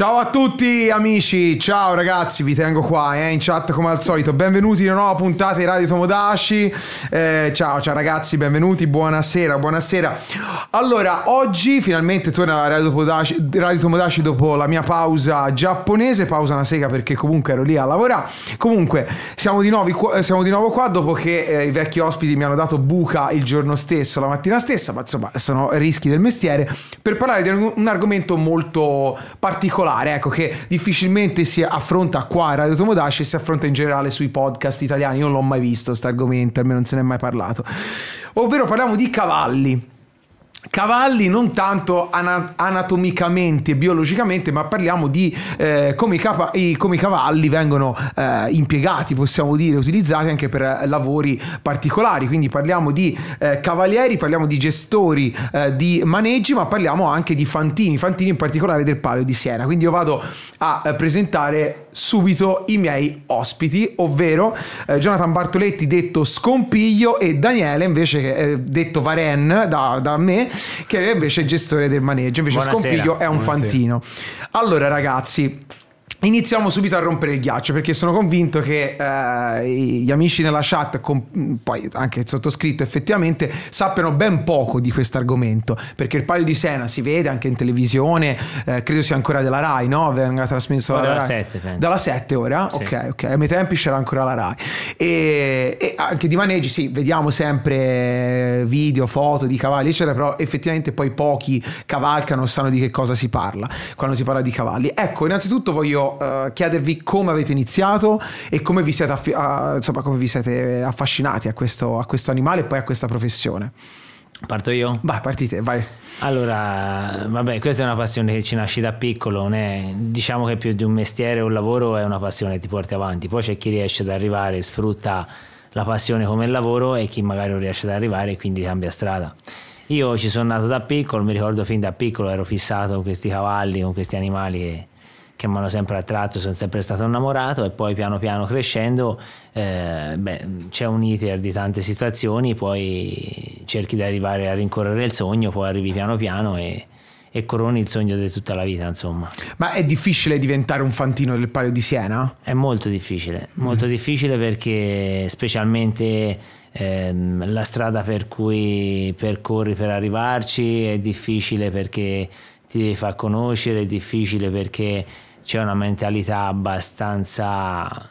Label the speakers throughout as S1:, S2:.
S1: Ciao a tutti amici, ciao ragazzi, vi tengo qua eh, in chat come al solito, benvenuti in una nuova puntata di Radio Tomodashi, eh, ciao ciao ragazzi, benvenuti, buonasera, buonasera. Allora, oggi finalmente torna Radio Tomodashi, Radio Tomodashi dopo la mia pausa giapponese, pausa una sega perché comunque ero lì a lavorare, comunque siamo di, nuovo, siamo di nuovo qua dopo che eh, i vecchi ospiti mi hanno dato buca il giorno stesso, la mattina stessa, ma insomma sono rischi del mestiere, per parlare di un argomento molto particolare particolare, ecco, che difficilmente si affronta qua a Radio Tomodachi e si affronta in generale sui podcast italiani. Io non l'ho mai visto questo argomento, almeno non se ne è mai parlato. Ovvero parliamo di cavalli cavalli non tanto ana- anatomicamente e biologicamente, ma parliamo di eh, come, i capa- i, come, i cavalli vengono eh, impiegati, possiamo dire, utilizzati anche per lavori particolari. Quindi parliamo di eh, cavalieri, parliamo di gestori eh, di maneggi, ma parliamo anche di fantini, fantini in particolare del Palio di Siena. Quindi io vado a eh, presentare subito i miei ospiti, ovvero Jonathan Bartoletti detto Scompiglio e Daniele invece detto Varen da, da me che è invece il gestore del maneggio, invece Buonasera. Scompiglio è un Buonasera. fantino. Allora ragazzi, Iniziamo subito a rompere il ghiaccio perché sono convinto che eh, gli amici nella chat, poi anche il sottoscritto effettivamente, sappiano ben poco di questo argomento perché il palio di Sena si vede anche in televisione, eh, credo sia ancora della RAI, no? Venga trasmesso dalla, dalla RAI. 7, penso. Dalla 7 ora? Sì. Ok, ok, ai miei tempi c'era ancora la RAI. E, e, anche di maneggi, sì, vediamo sempre video, foto di cavalli, eccetera, però effettivamente poi pochi cavalcano, sanno di che cosa si parla quando si parla di cavalli. Ecco, innanzitutto voglio Io uh, chiedervi come avete iniziato e come vi siete, affi- uh, insomma, come vi siete affascinati a questo, a questo animale e poi a questa professione. Parto io? Vai, partite, vai.
S2: Allora, vabbè, questa è una passione che ci nasce da piccolo, né? diciamo che più di un mestiere o un lavoro è una passione che ti porti avanti, poi c'è chi riesce ad arrivare, sfrutta la passione come lavoro e chi magari non riesce ad arrivare e quindi cambia strada. Io ci sono nato da piccolo, mi ricordo fin da piccolo ero fissato con questi cavalli, con questi animali e che mi hanno sempre attratto, sono sempre stato innamorato e poi piano piano crescendo eh, beh, c'è un iter di tante situazioni, poi cerchi di arrivare a rincorrere il sogno, poi arrivi piano piano e, e coroni il sogno di tutta la vita, insomma. Ma è difficile diventare un fantino del Palio di Siena? È molto difficile, molto mm. difficile perché specialmente ehm, la strada per cui percorri per arrivarci è difficile perché ti devi far conoscere, è difficile perché c'è una mentalità abbastanza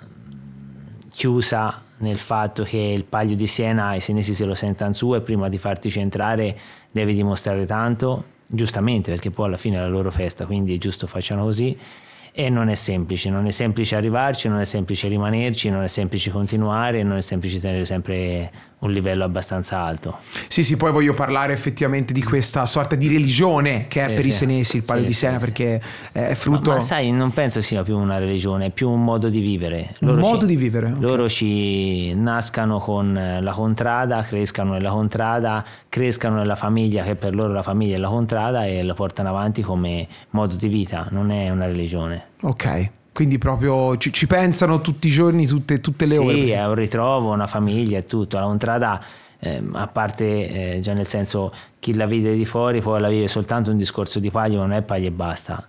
S2: chiusa nel fatto che il palio di Siena i senesi se lo sentano su e prima di farti centrare devi dimostrare tanto, giustamente perché poi alla fine è la loro festa, quindi è giusto facciano così e non è semplice, non è semplice arrivarci, non è semplice rimanerci, non è semplice continuare, non è semplice tenere sempre un livello abbastanza alto. Sì, sì, poi voglio parlare effettivamente di questa sorta di religione che sì, è per sì, i senesi il palio sì, di Siena perché è frutto... Ma, ma, sai, non penso sia più una religione, è più un modo di vivere. Loro un modo ci, di vivere. Loro okay. ci nascano con la contrada, crescano nella contrada, crescano nella famiglia che per loro la famiglia è la contrada e la portano avanti come modo di vita, non è una religione.
S1: Ok. Quindi proprio ci, ci, pensano tutti i giorni, tutte, tutte le sì, ore. Sì, è
S2: un ritrovo, una famiglia, e tutto. La contrada, eh, a parte, eh, già nel senso, chi la vede di fuori poi la vive soltanto un discorso di paglia, non è paglia e basta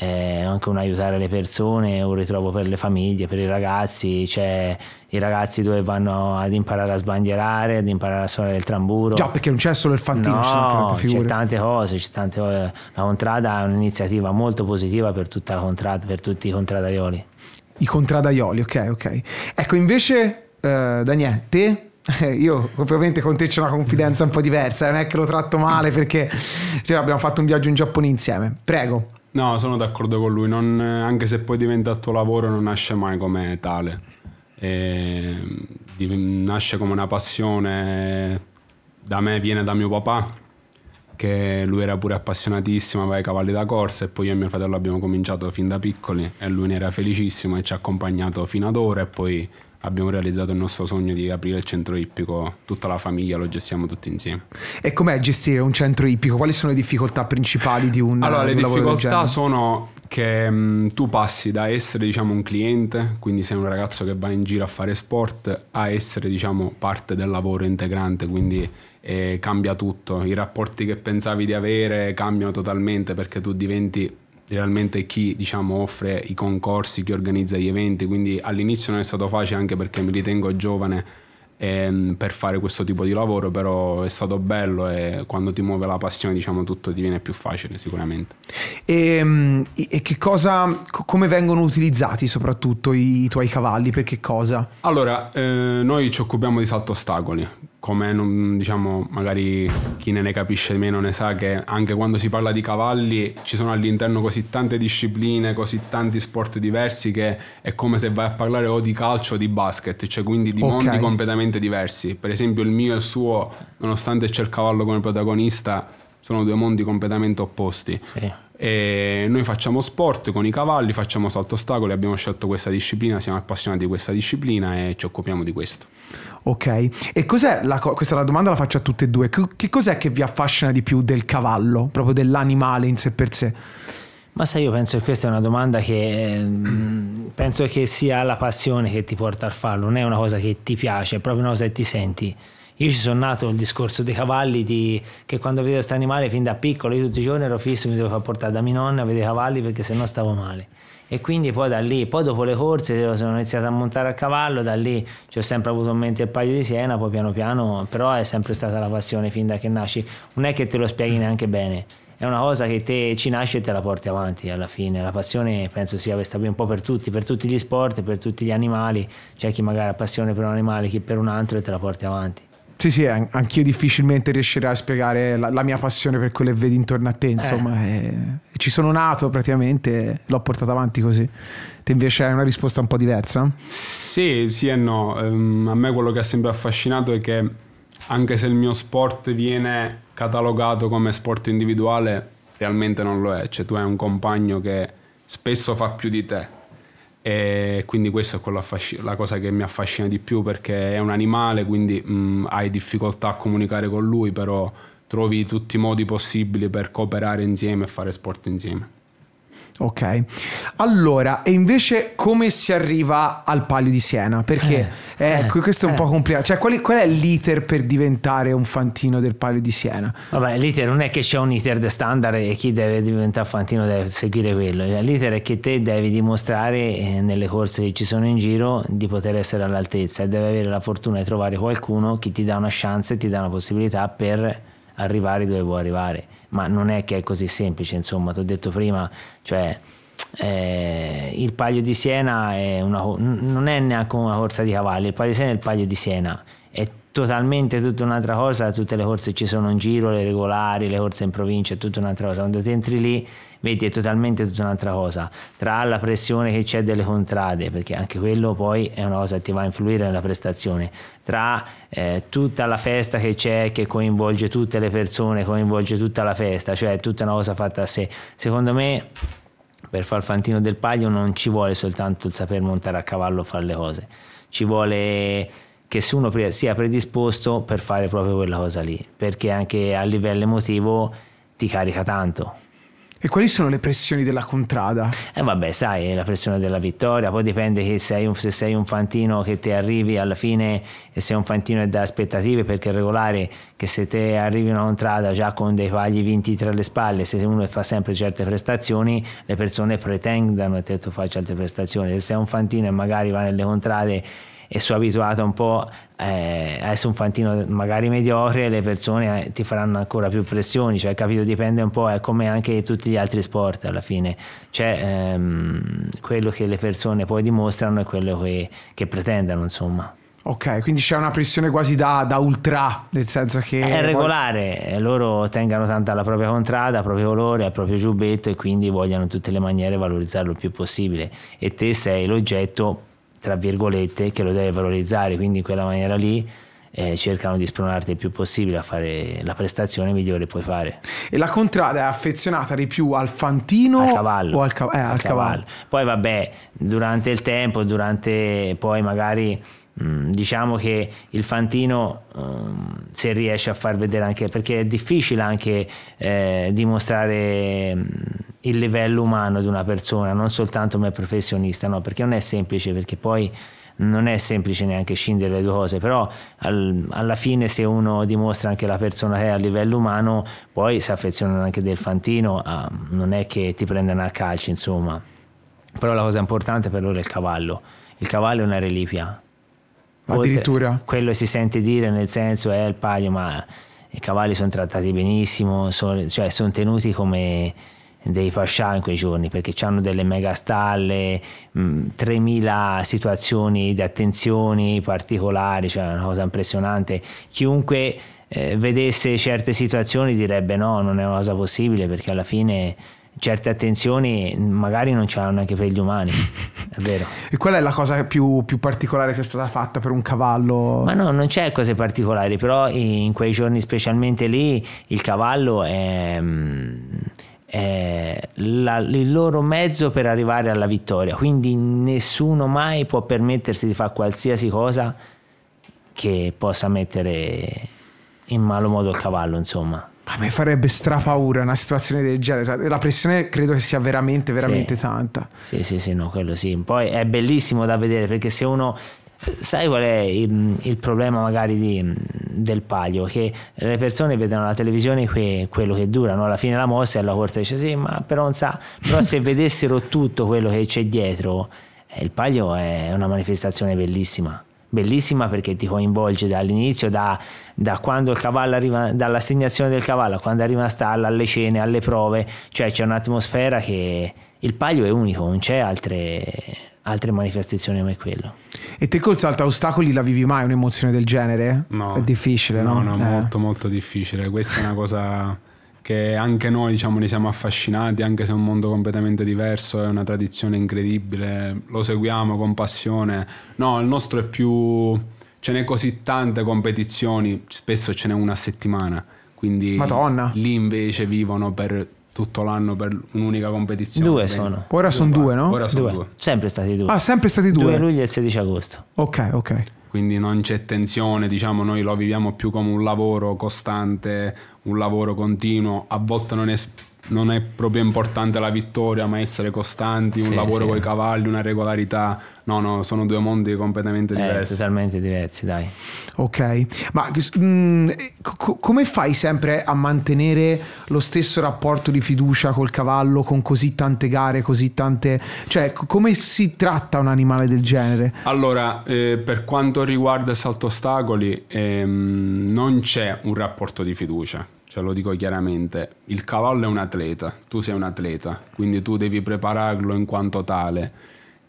S2: eh, anche un aiutare le persone, un ritrovo per le famiglie, per i ragazzi, c'è i ragazzi dove vanno ad imparare a sbandierare, ad imparare a suonare il tamburo. Già
S1: perché non c'è solo il fantino, no, tante c'è
S2: tante cose, c'è tante cose. La Contrada è un'iniziativa molto positiva per, tutta la contrada, per tutti i contradaioli.
S1: I contradaioli, ok, ok. Ecco, invece, eh, Daniele, te io ovviamente con te c'è una confidenza un po' diversa, non è che lo tratto male perché cioè, abbiamo fatto un viaggio in Giappone insieme. Prego.
S3: No, sono d'accordo con lui, non, anche se poi diventa il tuo lavoro non nasce mai come tale, e, nasce come una passione, da me viene da mio papà, che lui era pure appassionatissimo, aveva i cavalli da corsa e poi io e mio fratello abbiamo cominciato fin da piccoli e lui ne era felicissimo e ci ha accompagnato fino ad ora e poi abbiamo realizzato il nostro sogno di aprire il centro ippico, tutta la famiglia lo gestiamo tutti insieme.
S1: E com'è gestire un centro ippico? Quali sono le difficoltà principali di un Allora, di un le difficoltà
S3: sono che mh, tu passi da essere diciamo un cliente, quindi sei un ragazzo che va in giro a fare sport, a essere diciamo parte del lavoro integrante, quindi eh, cambia tutto, i rapporti che pensavi di avere cambiano totalmente perché tu diventi realmente chi diciamo, offre i concorsi, chi organizza gli eventi, quindi all'inizio non è stato facile anche perché mi ritengo giovane ehm, per fare questo tipo di lavoro, però è stato bello e quando ti muove la passione diciamo tutto diviene più facile sicuramente.
S1: E, ehm, e che cosa, come vengono utilizzati soprattutto i tuoi cavalli, per che cosa?
S3: Allora, eh, noi ci occupiamo di salto ostacoli, come diciamo magari chi ne, ne capisce meno ne sa che anche quando si parla di cavalli ci sono all'interno così tante discipline, così tanti sport diversi che è come se vai a parlare o di calcio o di basket, cioè quindi di okay. mondi completamente diversi. Per esempio il mio e il suo, nonostante c'è il cavallo come protagonista, sono due mondi completamente opposti. Sì. E noi facciamo sport con i cavalli, facciamo salto ostacoli, abbiamo scelto questa disciplina, siamo appassionati di questa disciplina e ci occupiamo di
S1: questo. Ok, e cos'è la co- questa la domanda la faccio a tutte e due, che cos'è che vi affascina
S2: di più del cavallo, proprio dell'animale in sé per sé? Ma sai, io penso che questa è una domanda che mm, penso che sia la passione che ti porta a farlo, non è una cosa che ti piace, è proprio una cosa che ti senti. Io ci sono nato il discorso dei cavalli, di, che quando vedevo questo animale fin da piccolo, io tutti i giorni ero fisso, mi dovevo far portare da mia nonna a vedere i cavalli perché sennò stavo male. E quindi poi da lì, poi dopo le corse sono iniziato a montare a cavallo, da lì ci ho sempre avuto in mente il paio di Siena, poi piano piano, però è sempre stata la passione fin da che nasci, non è che te lo spieghi neanche bene è una cosa che te ci nasce e te la porti avanti alla fine. La passione penso sia questa qui un po' per tutti, per tutti gli sport, per tutti gli animali. C'è chi magari ha passione per un animale, chi per un altro e te la porti avanti. Sì, sì, anch'io difficilmente riuscirei a spiegare la,
S1: la, mia passione per quello che vedi intorno a te, insomma, eh. Eh, ci sono nato praticamente, l'ho portata avanti così. Te invece hai una risposta un po' diversa?
S3: Sì, sì e no. Um, a me quello che ha sempre affascinato è che anche se il mio sport viene catalogato come sport individuale, realmente non lo è, cioè tu hai un compagno che spesso fa più di te e quindi questa è la cosa che mi affascina di più perché è un animale, quindi mh, mm, hai difficoltà a comunicare con lui, però trovi tutti i modi possibili per cooperare insieme e fare sport insieme.
S1: Ok, allora, e invece come si arriva al palio di Siena? Perché eh, eh, eh ecco, eh, questo è un eh. po' complicato. Cioè, quali, qual è l'iter per diventare un fantino del palio di Siena?
S2: Vabbè, l'iter non è che c'è un iter de standard e chi deve diventare fantino deve seguire quello. L'iter è che te devi dimostrare eh, nelle corse che ci sono in giro di poter essere all'altezza e devi avere la fortuna di trovare qualcuno che ti dà una chance, e ti dà una possibilità per arrivare dove vuoi arrivare ma non è che è così semplice, insomma, ti ho detto prima, cioè, eh, il Palio di Siena è una, non è neanche una corsa di cavalli, il Palio di Siena è il Palio di Siena, è totalmente tutta un'altra cosa, tutte le corse ci sono in giro, le regolari, le corse in provincia, è tutta un'altra cosa, quando ti entri lì vedi è totalmente tutta un'altra cosa tra la pressione che c'è delle contrade perché anche quello poi è una cosa che ti va a influire nella prestazione tra eh, tutta la festa che c'è che coinvolge tutte le persone coinvolge tutta la festa cioè è tutta una cosa fatta a sé secondo me per far fantino del paglio non ci vuole soltanto il saper montare a cavallo e fare le cose ci vuole che uno sia predisposto per fare proprio quella cosa lì, perché anche a livello emotivo ti carica tanto.
S1: E quali sono le pressioni della contrada?
S2: Eh vabbè, sai, la pressione della vittoria, poi dipende che sei un, se sei un fantino che ti arrivi alla fine e sei un fantino dà aspettative, perché è regolare che se te arrivi in una contrada già con dei pagli vinti tra le spalle, se uno fa sempre certe prestazioni, le persone pretendano che tu faccia altre prestazioni. Se sei un fantino e magari va nelle contrade e sono abituato un po' eh, a essere un fantino magari mediocre, le persone eh, ti faranno ancora più pressioni, cioè capito dipende un po', è come anche tutti gli altri sport alla fine, cioè ehm, quello che le persone poi dimostrano è quello che, che pretendono insomma.
S1: Ok, quindi c'è una pressione quasi da, da, ultra, nel senso che... È
S2: regolare, loro tengano tanto alla propria contrada, al proprio colore, al proprio giubbetto e quindi vogliono in tutte le maniere valorizzarlo il più possibile. E te sei l'oggetto tra virgolette, che lo deve valorizzare, quindi in quella maniera lì eh, cercano di spronarti il più possibile a fare la prestazione migliore puoi fare. E la contrada è affezionata di più al fantino al cavallo, o al, ca- eh, al, al cavallo. cavallo. Poi vabbè, durante il tempo, durante poi magari Mm, diciamo che il Fantino um, se riesce a far vedere anche perché è difficile anche eh, dimostrare mm, il livello umano di una persona non soltanto come professionista no? perché non è semplice perché poi non è semplice neanche scindere le due cose però al, alla fine se uno dimostra anche la persona che è a livello umano poi si affezionano anche del Fantino a, ah, non è che ti prendano a calci insomma però la cosa importante per loro è il cavallo il cavallo è una reliquia Addirittura. Oltre, quello si sente dire nel senso è eh, il palio, ma i cavalli sono trattati benissimo, sono, cioè sono tenuti come dei fascià in quei giorni perché hanno delle mega stalle, 3000 situazioni di attenzioni particolari, cioè una cosa impressionante. Chiunque eh, vedesse certe situazioni direbbe no, non è una cosa possibile perché alla fine certe attenzioni magari non ce l'hanno anche per gli umani. È vero.
S1: e qual è la cosa più, più, particolare che è stata fatta per un
S2: cavallo? Ma no, non c'è cose particolari, però in quei giorni specialmente lì il cavallo è, mm, è la, il loro mezzo per arrivare alla vittoria, quindi nessuno mai può permettersi di fare qualsiasi cosa che possa mettere in malo modo il cavallo, insomma.
S4: A me
S1: farebbe strapaura una situazione del genere. Cioè, la pressione credo che sia veramente, veramente sì. tanta.
S2: Sì, sì, sì, no, quello sì. Poi è bellissimo da vedere perché se uno Sai qual è il, il problema magari di, del palio? Che le persone vedono la televisione que, quello che dura, no? alla fine la mossa e la corsa dice sì, ma però non sa, però se vedessero tutto quello che c'è dietro, eh, il palio è una manifestazione bellissima bellissima perché ti coinvolge dall'inizio, da, da quando il cavallo arriva, dall'assegnazione del cavallo, quando arriva a stalla, alle cene, alle prove, cioè c'è un'atmosfera che il palio è unico, non c'è altre, altre manifestazioni come quello. E te col a ostacoli la vivi mai
S1: un'emozione del genere? No. È difficile, no? No, no, eh. molto
S2: molto difficile, questa è una cosa
S3: che anche noi diciamo, ne siamo affascinati, anche se è un mondo completamente diverso, è una tradizione incredibile, lo seguiamo con passione. No, il nostro è più... ce n'è così tante competizioni, spesso ce n'è una a settimana, quindi Madonna. lì invece vivono per tutto l'anno per un'unica competizione. Due sono. Ora sono due, no? Ora sono due. due. Sempre stati due. Ah, sempre stati due. 2 luglio e 16 agosto.
S1: Ok, ok
S3: quindi non c'è tensione, diciamo, noi lo viviamo più come un lavoro costante, un lavoro continuo, a volte non è non è proprio importante la vittoria, ma essere costanti, un lavoro sì. con i cavalli, una regolarità. No, no, sono due mondi completamente eh, diversi. Eh, totalmente diversi,
S1: dai. Ok, ma mh, mm, co come fai sempre a mantenere lo stesso rapporto di fiducia col cavallo con così tante gare, così tante... Cioè, come si tratta un animale del genere?
S3: Allora, eh, per quanto riguarda il salto ostacoli, ehm, non c'è un rapporto di fiducia cioè lo dico chiaramente, il cavallo è un atleta, tu sei un atleta, quindi tu devi prepararlo in quanto tale.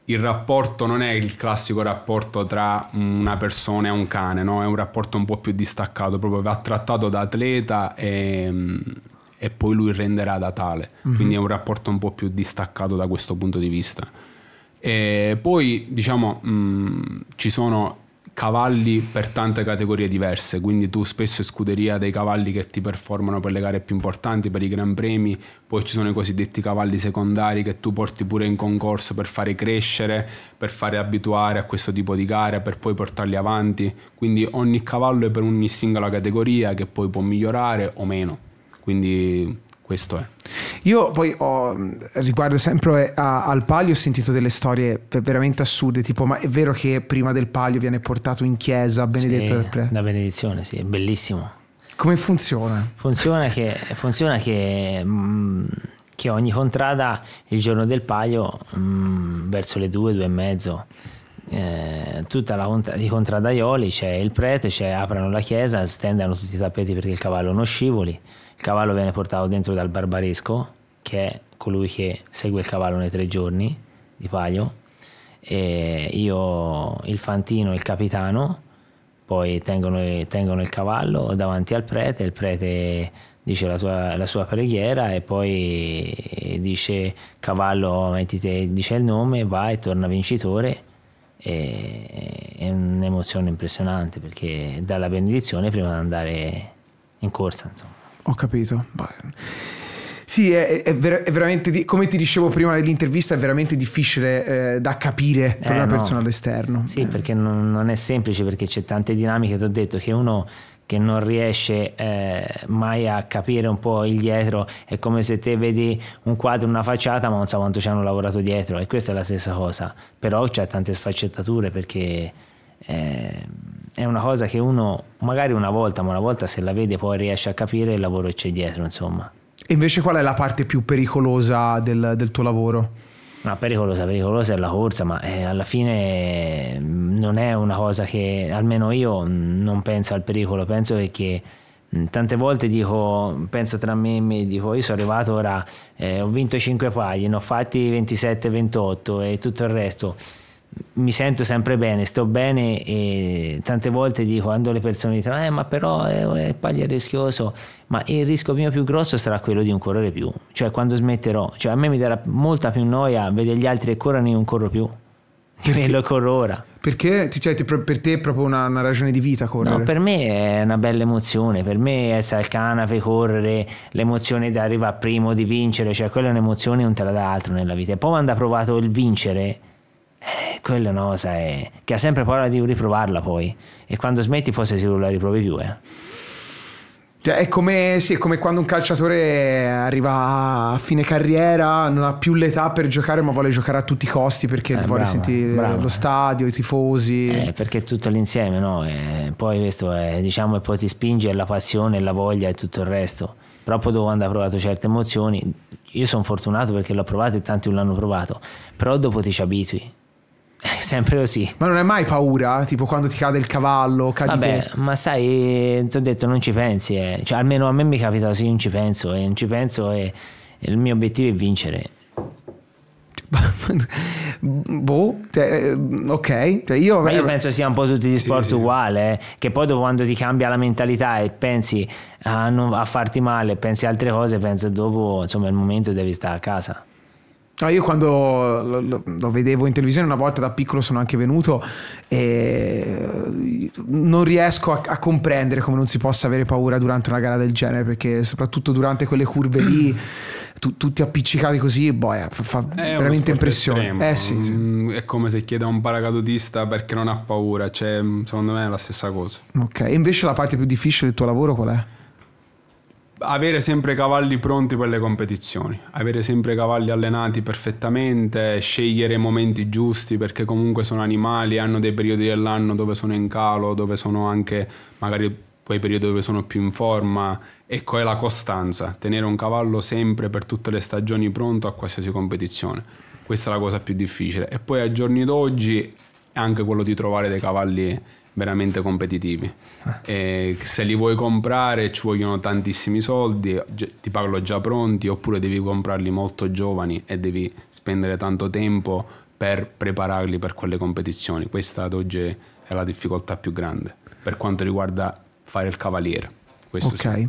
S3: Il rapporto non è il classico rapporto tra una persona e un cane, no? è un rapporto un po' più distaccato, proprio va trattato da atleta e, e poi lui renderà da tale, mm-hmm. quindi è un rapporto un po' più distaccato da questo punto di vista. E poi diciamo mh, mm, ci sono cavalli per tante categorie diverse, quindi tu spesso in scuderia dei cavalli che ti performano per le gare più importanti, per i gran premi, poi ci sono i cosiddetti cavalli secondari che tu porti pure in concorso per fare crescere, per fare abituare a questo tipo di gare, per poi portarli avanti, quindi ogni cavallo è per ogni singola categoria che poi può migliorare o meno, quindi questo è.
S1: Io poi ho, mm, riguardo sempre eh, a, al palio ho sentito delle storie veramente assurde, tipo ma è vero che prima del palio viene portato in chiesa
S2: benedetto sì, La benedizione, sì, è bellissimo.
S1: Come funziona?
S2: Funziona che, funziona che, mh, mm, che ogni contrada il giorno del palio, mh, mm, verso le due, due e mezzo, eh, tutta la contra- i contradaioli, c'è il prete, c'è, aprono la chiesa, stendano tutti i tappeti perché il cavallo non scivoli il cavallo viene portato dentro dal barbaresco, che è colui che segue il cavallo nei tre giorni di paio E io, il fantino e il capitano poi tengono, tengono, il cavallo davanti al prete, il prete dice la sua, la sua preghiera e poi dice cavallo, mettite, dice il nome, va e torna vincitore. E, è un'emozione impressionante perché dà la benedizione prima di andare in corsa. Insomma.
S1: Ho capito. Beh. Sì, è, è, ver- è, veramente, come ti dicevo prima dell'intervista, è veramente difficile eh, da capire per eh, una no. persona
S2: all'esterno. Sì, eh. perché non, non, è semplice, perché c'è tante dinamiche, ti ho detto, che uno che non riesce eh, mai a capire un po' il dietro, è come se te vedi un quadro, una facciata, ma non sa quanto ci hanno lavorato dietro, e questa è la stessa cosa, però c'è tante sfaccettature perché eh, è una cosa che uno magari una volta, ma una volta se la vede poi riesce a capire il lavoro che c'è dietro, insomma.
S1: E invece qual è la parte più pericolosa del, del tuo lavoro?
S2: No, pericolosa, pericolosa è la corsa, ma eh, alla fine mm, non è una cosa che, almeno io mm, non penso al pericolo, penso che mm, tante volte dico, penso tra me e me, dico io sono arrivato ora, eh, ho vinto 5 paglie, ne ho fatti 27-28 e tutto il resto mi sento sempre bene, sto bene e tante volte dico quando le persone dicono eh, ma però eh, paglia rischioso, ma il rischio mio più grosso sarà quello di un correre più, cioè quando smetterò, cioè a me mi darà molta più noia vedere gli altri che corrono e non corro più. Perché? Io lo corro ora. Perché cioè, per te è proprio una, una, ragione di vita correre? No, per me è una bella emozione, per me essere al canape, correre, l'emozione di arrivare primo, di vincere, cioè quella è un'emozione non te la dà altro nella vita. E poi quando ha provato il vincere, eh, quello è una cosa è... che ha sempre paura di riprovarla poi e quando smetti forse se la riprovi più eh. cioè, è, come, sì, è come quando un
S1: calciatore arriva a fine carriera, non ha più l'età per giocare, ma vuole giocare a tutti i costi perché eh, vuole bravo, sentire bravo. lo
S2: stadio, i tifosi. Eh, perché tutto l'insieme, no? E eh, poi questo è, diciamo, e poi ti spinge la passione, la voglia e tutto il resto. Però poi dopo quando ha provato certe emozioni, io sono fortunato perché l'ho provato e tanti l'hanno provato, però dopo ti ci abitui è eh, sempre così. Ma non hai mai paura? Tipo quando ti cade il cavallo, cadi Vabbè, te. ma sai, ti ho detto non ci pensi, eh. cioè, almeno a me mi capita così, non ci penso, e eh. non ci penso e eh. il mio obiettivo è vincere. boh, te, eh, ok. Cioè io, avrei... io, penso sia un po' tutti gli sport sì, uguali, eh? che poi dopo quando ti cambia la mentalità e pensi a, non, a farti male, pensi a altre cose, pensi dopo, insomma, il momento devi stare a casa.
S1: No, io quando lo, lo, lo, vedevo in televisione una volta da piccolo sono anche venuto e eh, non riesco a, a, comprendere come non si possa avere paura durante una gara del genere perché soprattutto durante quelle curve lì tu, tutti appiccicati così boia, eh, fa, è veramente impressione. Eh, sì, sì.
S3: Mm, è come se chiede a un paracadutista perché non ha paura, cioè, secondo me è la stessa cosa.
S1: Ok, e invece la parte più difficile del tuo lavoro qual è?
S3: avere sempre cavalli pronti per le competizioni, avere sempre cavalli allenati perfettamente, scegliere i momenti giusti perché comunque sono animali, hanno dei periodi dell'anno dove sono in calo, dove sono anche magari quei periodi dove sono più in forma. Ecco, è la costanza, tenere un cavallo sempre per tutte le stagioni pronto a qualsiasi competizione. Questa è la cosa più difficile. E poi a giorni d'oggi è anche quello di trovare dei cavalli veramente competitivi. Eh. E se li vuoi comprare ci vogliono tantissimi soldi, ti parlo già pronti, oppure devi comprarli molto giovani e devi spendere tanto tempo per prepararli per quelle competizioni. Questa ad oggi è la difficoltà più grande per quanto riguarda fare il cavaliere.
S2: Questo ok, sì.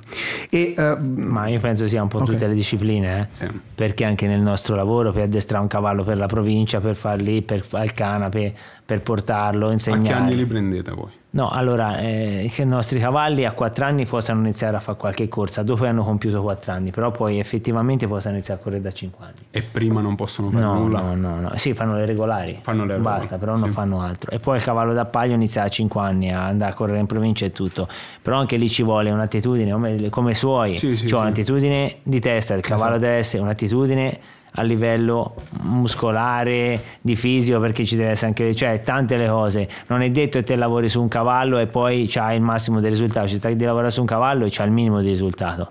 S2: e, uh, ma io penso sia un po' okay. tutte le discipline, eh? sì. perché anche nel nostro lavoro per addestrare un cavallo per la provincia, per farli per al canape, per portarlo, insegnare. A che anni li prendete voi? No, allora, eh, i nostri cavalli a 4 anni possano iniziare a fare qualche corsa dopo hanno compiuto 4 anni, però poi effettivamente possono iniziare a correre da 5 anni. E prima non possono fare no, nulla? No, no, no, sì, fanno le regolari, fanno le regolari. basta, però sì. non fanno altro. E poi il cavallo da d'appaglio inizia a 5 anni a andare a correre in provincia e tutto, però anche lì ci vuole un'attitudine, come, come suoi, sì, sì, cioè un'attitudine di testa il esatto. cavallo esatto. deve essere un'attitudine a livello muscolare, di fisico, perché ci deve essere anche, cioè tante le cose. Non è detto che te lavori su un cavallo e poi c'hai il massimo del risultato, ci stai di lavorare su un cavallo e c'hai il minimo di risultato.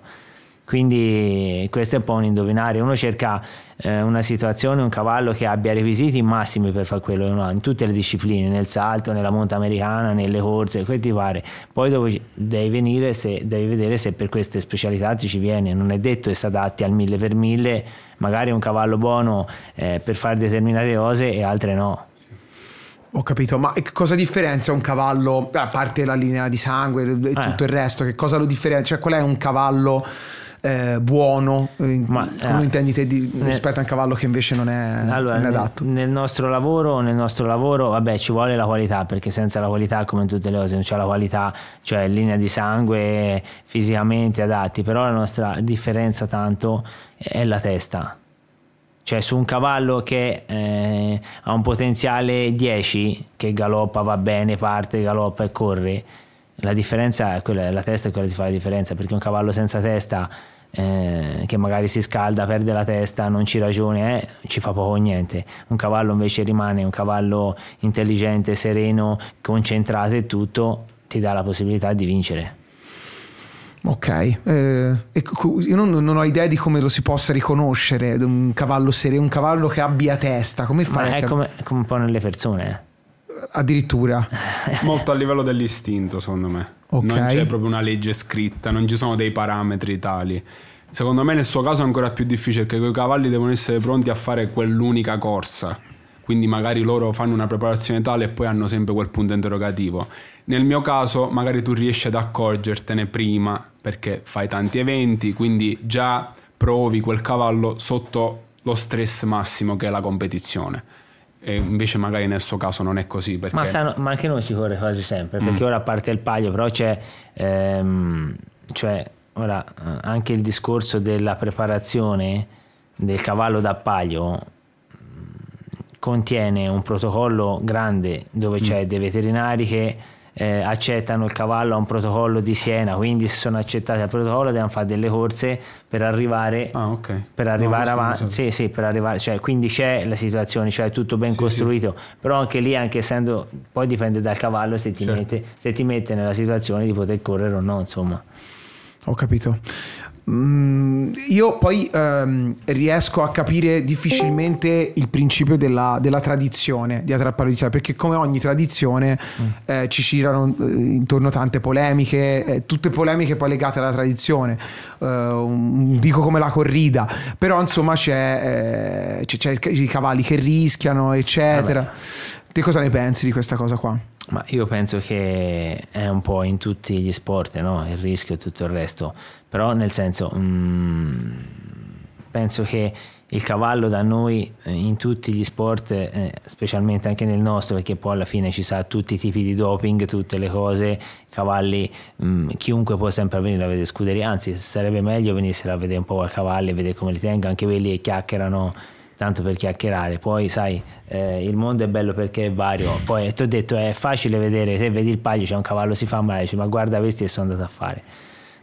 S2: Quindi questo è un po' un indovinare. Uno cerca eh, una situazione, un cavallo che abbia requisiti massimi per fare quello che in tutte le discipline, nel salto, nella monta americana, nelle corse, quel ti pare. Poi dopo devi, venire se, devi vedere se per queste specialità ti ci viene. Non è detto che si adatti al mille per mille, magari un cavallo buono eh, per fare determinate cose e altre no. Ho capito, ma cosa differenzia un cavallo, a
S1: parte la linea di sangue e eh. tutto eh. il resto, che cosa lo differenzia? Cioè qual è un cavallo eh, buono, eh, in, Ma, come eh, intendi te di, nel, rispetto a un cavallo che invece non è, allora, non è adatto?
S2: Nel, nel, nostro lavoro, nel nostro lavoro, vabbè, ci vuole la qualità, perché senza la qualità, come in tutte le cose, non c'è la qualità, cioè linea di sangue, fisicamente adatti, però la nostra differenza tanto è la testa cioè su un cavallo che eh, ha un potenziale 10 che galoppa va bene parte galoppa e corre la differenza è quella la testa è quella che fa la differenza perché un cavallo senza testa eh, che magari si scalda, perde la testa, non ci ragione, eh, ci fa poco o niente. Un cavallo invece rimane un cavallo intelligente, sereno, concentrato e tutto ti dà la possibilità di vincere.
S1: Ok, eh, io non, non, ho idea di come lo si possa riconoscere un cavallo sereno, un cavallo che abbia testa, come
S3: fai? Ma è come,
S2: come un po' nelle persone. Eh. Addirittura.
S3: Molto a livello dell'istinto, secondo me. Okay. Non c'è proprio una legge scritta, non ci sono dei parametri tali. Secondo me nel suo caso è ancora più difficile perché quei cavalli devono essere pronti a fare quell'unica corsa. Quindi magari loro fanno una preparazione tale e poi hanno sempre quel punto interrogativo. Nel mio caso magari tu riesci ad accorgertene prima perché fai tanti eventi, quindi già provi quel cavallo sotto lo stress massimo che è la competizione. E invece magari nel suo caso non è così.
S2: Perché... Ma, sanno, ma anche noi si corre quasi sempre, mm. perché mm. ora parte il palio, però c'è... Ehm, cioè, ora, eh, anche il discorso della preparazione del cavallo da d'appaio mm, contiene un protocollo grande dove mm. c'è dei veterinari che eh, accettano il cavallo a un protocollo di Siena, quindi se sono accettati al protocollo devono fare delle corse per arrivare, ah, okay. per arrivare no, avanti. Sì, sì, per arrivare, cioè, quindi c'è la situazione, cioè è tutto ben sì, costruito, sì. però anche lì, anche essendo, poi dipende dal cavallo se ti, certo. mette, se ti mette nella situazione di poter correre o no, insomma. Ho capito. Mm,
S1: io poi um, riesco a capire difficilmente il principio della, della tradizione dietro al paradiso, perché come ogni tradizione mm. eh, ci girano eh, intorno tante polemiche, eh, tutte polemiche poi legate alla tradizione, uh, un, dico come la corrida, però insomma c'è, eh, c'è, c'è i cavalli che rischiano, eccetera. Vabbè. Te cosa ne pensi di questa cosa qua?
S2: Ma io penso che è un po' in tutti gli sport, no? il rischio e tutto il resto però nel senso mh, mm, penso che il cavallo da noi eh, in tutti gli sport, eh, specialmente anche nel nostro, perché poi alla fine ci sa tutti i tipi di doping, tutte le cose, cavalli, mh, mm, chiunque può sempre venire a vedere scuderie, anzi sarebbe meglio venire a vedere un po' a cavalli, vedere come li tengo, anche quelli che chiacchierano tanto per chiacchierare, poi sai eh, il mondo è bello perché è vario, poi ti ho detto è facile vedere, se vedi il paglio c'è un cavallo si fa male, dici ma guarda questi che sono andato a fare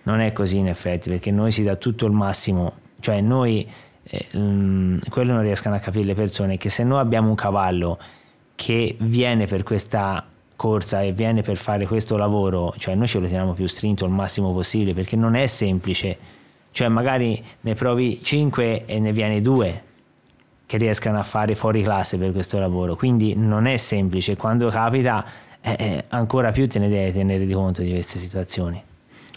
S2: non è così in effetti, perché noi si dà tutto il massimo, cioè noi, eh, mm, quello non riescono a capire le persone, che se noi abbiamo un cavallo che viene per questa corsa e viene per fare questo lavoro, cioè noi ce lo teniamo più strinto il massimo possibile, perché non è semplice, cioè magari ne provi 5 e ne viene 2 che riescano a fare fuori classe per questo lavoro, quindi non è semplice, quando capita eh, eh ancora più te ne devi tenere di conto di queste situazioni.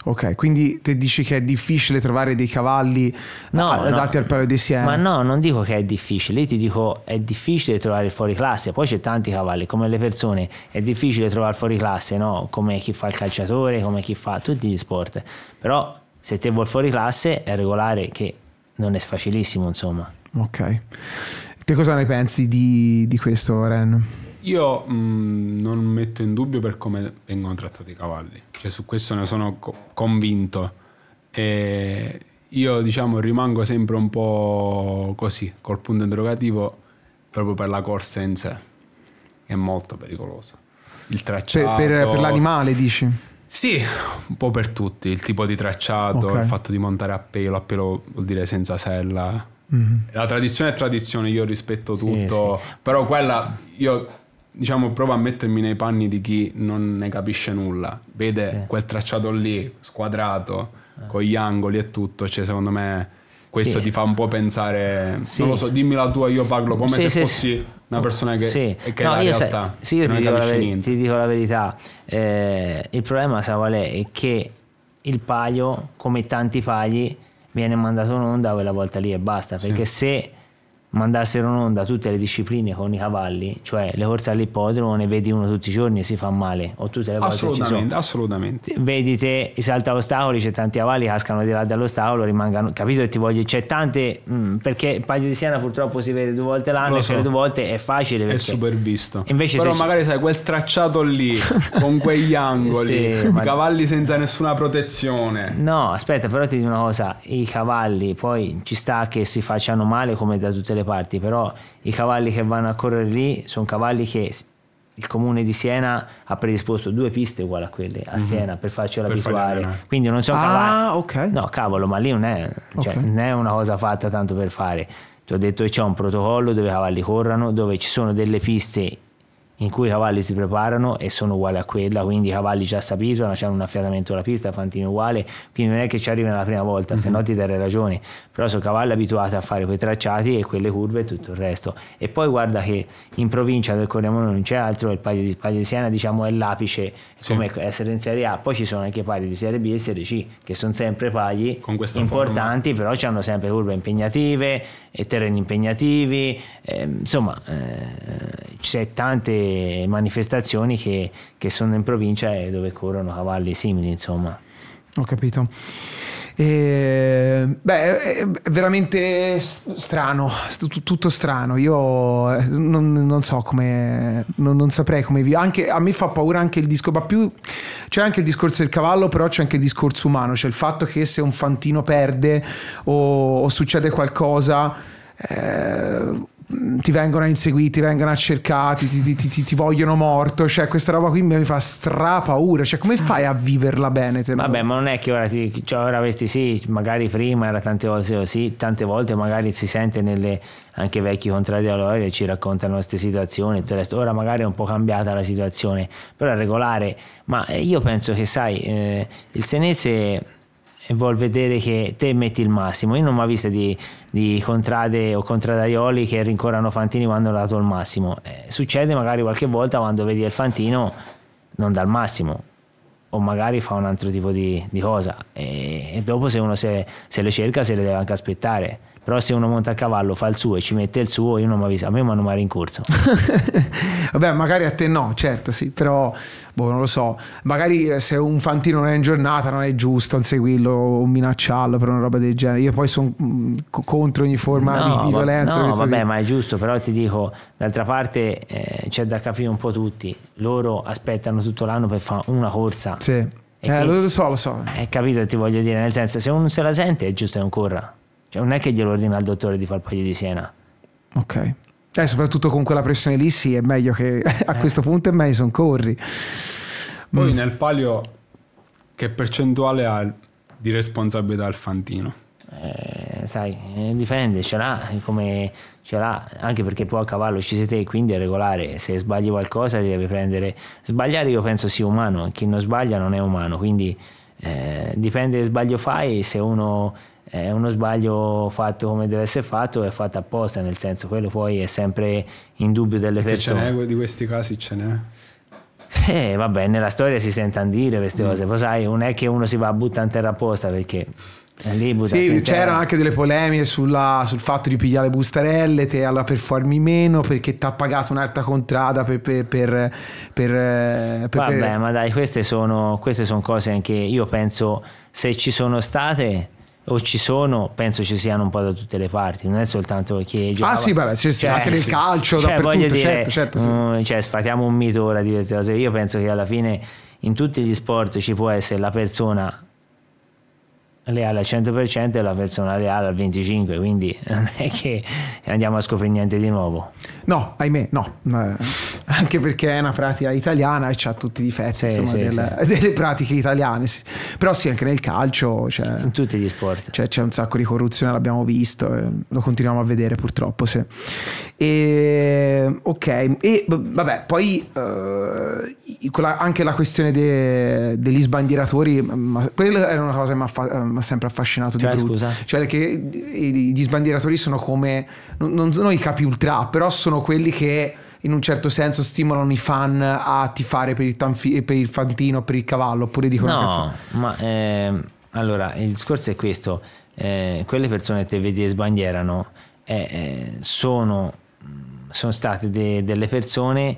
S2: Ok, quindi te dici che è
S1: difficile trovare dei cavalli
S2: no, adatti no, al Palio di Siena? Ma no, non dico che è difficile, io ti dico è difficile trovare il fuori classe, poi c'è tanti cavalli, come le persone, è difficile trovare il fuori classe, no? Come chi fa il calciatore, come chi fa tutti gli sport. Però se te vuoi fuori classe è regolare che non è facilissimo, insomma.
S1: Ok. Te cosa ne pensi di, di questo, Ren?
S3: Io mh, mm, non metto in dubbio per come vengono trattati i cavalli, cioè su questo ne sono co convinto. E io diciamo rimango sempre un po' così, col punto interrogativo, proprio per la corsa in sé. È molto pericolosa. Il tracciato... Per, per, per l'animale
S1: dici? Sì,
S3: un po' per tutti, il tipo di tracciato, okay. il fatto di montare a pelo, a pelo vuol dire senza sella. Mm -hmm. La tradizione è tradizione, io rispetto tutto, sì, sì. però quella io diciamo, provo a mettermi nei panni di chi non ne capisce nulla, vede eh. quel tracciato lì, squadrato, eh. con gli angoli e tutto, cioè secondo me questo sì. ti fa un po' pensare, sì. non lo so, dimmi la tua, io parlo come sì, se fossi una persona che, sì. che no, è io realtà,
S2: se, io ti dico, ver- ti dico, la verità, eh, il problema sa qual è? È che il paio, come tanti pagli, viene mandato in onda quella volta lì e basta, perché se mandassero in onda tutte le discipline con i cavalli, cioè le corse all'ippodromo ne vedi uno tutti i giorni e si fa male, o tutte le volte assolutamente, assolutamente. Vedi te i salta ostacoli, c'è tanti cavalli cascano di là dall'ostacolo, rimangono, capito che ti voglio, c'è tante mh, mm, perché il Paglio di Siena purtroppo si vede due volte l'anno, so. e due volte è facile perché, è super visto. Invece Però magari sai quel tracciato lì con quegli angoli, sì, ma... cavalli senza nessuna protezione. No, aspetta, però ti dico una cosa, i cavalli poi ci sta che si facciano male come da tutte le le parti, però i cavalli che vanno a correre lì sono cavalli che il comune di Siena ha predisposto due piste uguali a quelle a mm-hmm. Siena per farcela abituare. Quindi non sono ah, cavalli. Okay. No, cavolo, ma lì non è, cioè, okay. non è una cosa fatta tanto per fare. Ti ho detto che c'è un protocollo dove i cavalli corrano, dove ci sono delle piste in cui i cavalli si preparano e sono uguali a quella, quindi i cavalli già si abituano, c'è un affiatamento alla pista, Fantino uguale, quindi non è che ci arrivano la prima volta, mm-hmm. se no mhm. ti darei ragione, però sono cavalli abituati a fare quei tracciati e quelle curve e tutto il resto. E poi guarda che in provincia del Corriamone non c'è altro, il paio di, Paglio di Siena diciamo è l'apice sì. come essere in Serie A, poi ci sono anche pari di Serie B e Serie C, che sono sempre pagli importanti, forma. però hanno sempre curve impegnative, e terreni impegnativi, eh, insomma eh, c'è tante manifestazioni che, che sono in provincia e dove corrono cavalli simili, insomma. Ho capito. E, beh,
S1: è veramente strano, tutto strano. Io eh, non, non so come, non, non saprei come vi. Anche, a me fa paura anche il discorso. Ma più c'è anche il discorso del cavallo, però c'è anche il discorso umano. cioè il fatto che se un fantino perde o, o succede qualcosa. Eh, Mm, ti vengono a inseguire, ti vengono a cercare, ti, ti, ti, vogliono morto, cioè questa roba qui mi fa stra paura, cioè come
S2: fai a viverla bene? Te Vabbè, ma non è che ora, ti, cioè ora questi sì, magari prima era tante volte così, tante volte magari si sente nelle anche vecchi e ci raccontano queste situazioni, e tutto il resto. ora magari è un po' cambiata la situazione, però è regolare, ma eh, io penso che sai, eh, il senese vuol vedere che te metti il massimo. Io non mi ho visto di, di, contrade o contradaioli che rincorano Fantini quando hanno dato il massimo. Eh, succede magari qualche volta quando vedi il Fantino non dà il massimo o magari fa un altro tipo di, di cosa e, e, dopo se uno se, se le cerca se le deve anche aspettare però se uno monta a cavallo fa il suo e ci mette il suo io non mi avviso a me mi hanno mai rincorso vabbè magari a te no certo sì però boh non lo so magari
S1: eh, se un fantino non è in giornata non è giusto inseguirlo o minacciarlo per una roba del genere io poi sono mm, contro ogni forma no, di violenza no vabbè sì. ma
S2: è giusto però ti dico d'altra parte eh, c'è da capire un po' tutti loro aspettano tutto l'anno per fare una corsa sì eh, quindi, lo so lo so Hai eh, capito ti voglio dire nel senso se uno se la sente è giusto che non corra cioè, non è che glielo ordina il dottore di far il di Siena.
S1: Ok. Eh, soprattutto con quella pressione lì, sì, è meglio che a eh. questo punto è Mason corri. Poi
S2: mm. nel palio, che percentuale ha di responsabilità il Fantino? Eh, sai, eh, dipende, ce l'ha come ce l'ha, anche perché poi a cavallo ci siete, quindi è regolare. Se sbagli qualcosa, deve prendere. Sbagliare, io penso sia umano, chi non sbaglia non è umano, quindi eh, dipende che sbaglio fai. Se uno è eh, uno sbaglio fatto come deve essere fatto è fatto apposta nel senso quello poi è sempre in dubbio delle Perché persone ce n'è di questi casi ce n'è eh, vabbè, nella storia si sentono dire queste mm. cose, lo sai, non è che uno si va a buttare in terra apposta perché lì butta Sì, c'erano
S1: anche delle polemiche sulla, sul fatto di pigliare le bustarelle, te alla performi meno perché ti ha pagato
S2: un'alta contrada per... per, eh, per, per vabbè, ma dai, queste sono, queste sono cose che io penso se ci sono state o ci sono, penso ci siano un po' da tutte le parti, non è soltanto che giocava. Ah sì, vabbè, c'è cioè, anche nel calcio, cioè, dappertutto, dire, certo, certo sì. um, cioè, sfatiamo un mito ora di queste cose. Io penso che alla fine in tutti gli sport ci può essere la persona leale al 100% e la persona leale al 25%, quindi non è che andiamo a scoprire niente di nuovo. No, ahimè,
S1: no, anche perché è una pratica italiana e ha tutti i difetti sì, insomma, sì, delle, sì. delle, pratiche italiane, però sì, anche nel calcio, cioè, in tutti gli sport. Cioè, c'è un sacco di corruzione, l'abbiamo visto, eh, lo continuiamo a vedere purtroppo. Sì. E, ehm, ok, e vabbè, poi eh, anche la questione de, degli sbandieratori, quella era una cosa che mi ha fatto eh, ha sempre affascinato cioè, di brutto. Scusa. Cioè che gli sbandieratori sono come, non sono i capi ultra, però sono quelli che in un certo senso stimolano i fan a tifare per il, tanfi- per il fantino, per il cavallo, oppure dicono... No,
S2: ma eh, allora il discorso è questo, eh, quelle persone che vedi e sbandierano eh, eh, sono, sono, state de- delle persone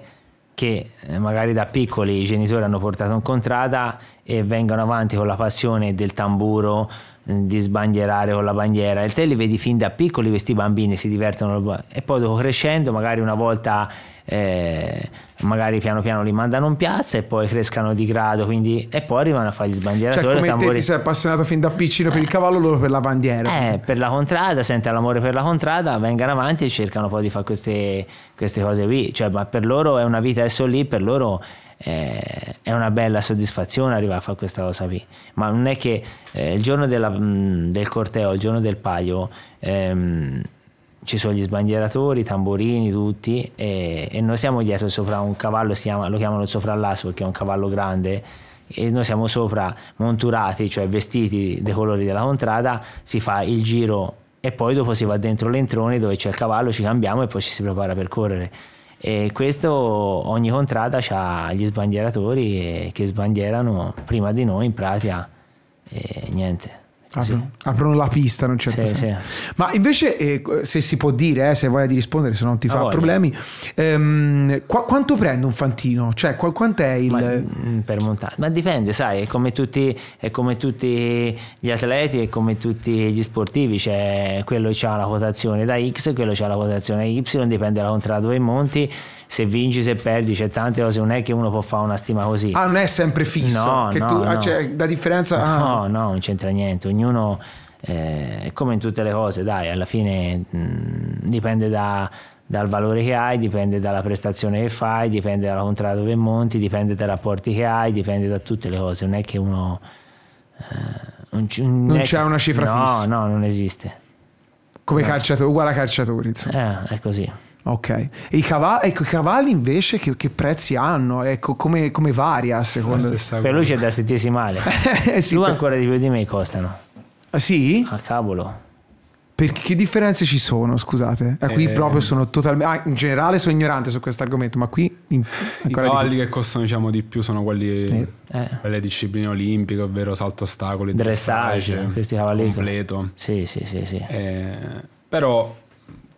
S2: che eh, magari da piccoli i genitori hanno portato in contrada e vengono avanti con la passione del tamburo, mm, di sbandierare con la bandiera. E te li vedi fin da piccoli questi bambini, si divertono e poi dopo crescendo magari una volta eh, magari piano piano li mandano in piazza e poi crescano di grado quindi, e poi arrivano a fare gli sbandieratori cioè come tamburi... te ti sei appassionato fin da piccino eh. per il cavallo loro per la bandiera eh, per la contrada sente l'amore per la contrada vengono avanti e cercano poi di fare queste, queste cose qui cioè, ma per loro è una vita adesso lì per loro eh, è una bella soddisfazione arrivare a fare questa cosa qui, ma non è che eh, il giorno della, mm, del corteo, il giorno del paio, ehm, ci sono gli sbandieratori, i tamburini, tutti, e, e, noi siamo dietro sopra un cavallo, chiama, lo chiamano sopra l'asso perché è un cavallo grande, e noi siamo sopra monturati, cioè vestiti dei colori della contrada, si fa il giro e poi dopo si va dentro l'entrone dove c'è il cavallo, ci cambiamo e poi ci si prepara per correre. E questo ogni contrada ha gli sbandieratori eh, che sbandierano prima di noi in pratica e niente. Aprono, la pista non c'è certo
S1: sì, sì. Ma invece, eh, se si può dire, eh, se vuoi di rispondere, se non ti fa oh, problemi, ehm, qu quanto prende un fantino? Cioè, qual- quant'è il. Ma, mm, per montare,
S2: ma dipende, sai, è come, tutti, è come tutti gli atleti è come tutti gli sportivi, cioè, quello ha la quotazione da X, quello ha la quotazione Y, dipende da dove monti se vinci, se perdi, c'è tante cose, non è che uno può fare una stima così. Ah, non è sempre fisso, no, che no, tu, ah, no. cioè, la differenza... Ah. No, no, non c'entra niente, ognuno... Eh, come in tutte le cose, dai, alla fine mh, mm, dipende da, dal valore che hai, dipende dalla prestazione che fai, dipende dalla contrada dove monti, dipende dai rapporti che hai, dipende da tutte le cose. Non è che uno. Eh, non, c- non, non c'è che, una cifra no, fissa. No, no, non esiste.
S1: Come no. calciatore, uguale a calciatori. Insomma. Eh, è così. Ok, e i cavalli, ecco, i cavalli invece che, che, prezzi hanno? Ecco, come, come varia secondo me? Per lui c'è da
S2: sentirsi male. Eh, sì, lui ancora di più di me costano. Ah sì? A ah, cavolo.
S1: Perché che differenze ci sono, scusate? Eh, qui eh... proprio sono totalmente... Ah, in generale sono ignorante su questo argomento, ma qui... In... I cavalli
S3: che costano diciamo di più sono quelli Quelle eh. discipline olimpiche, ovvero salto ostacoli, dressage, dressage questi cavalli. Completo. Sì, sì, sì. sì. Eh, però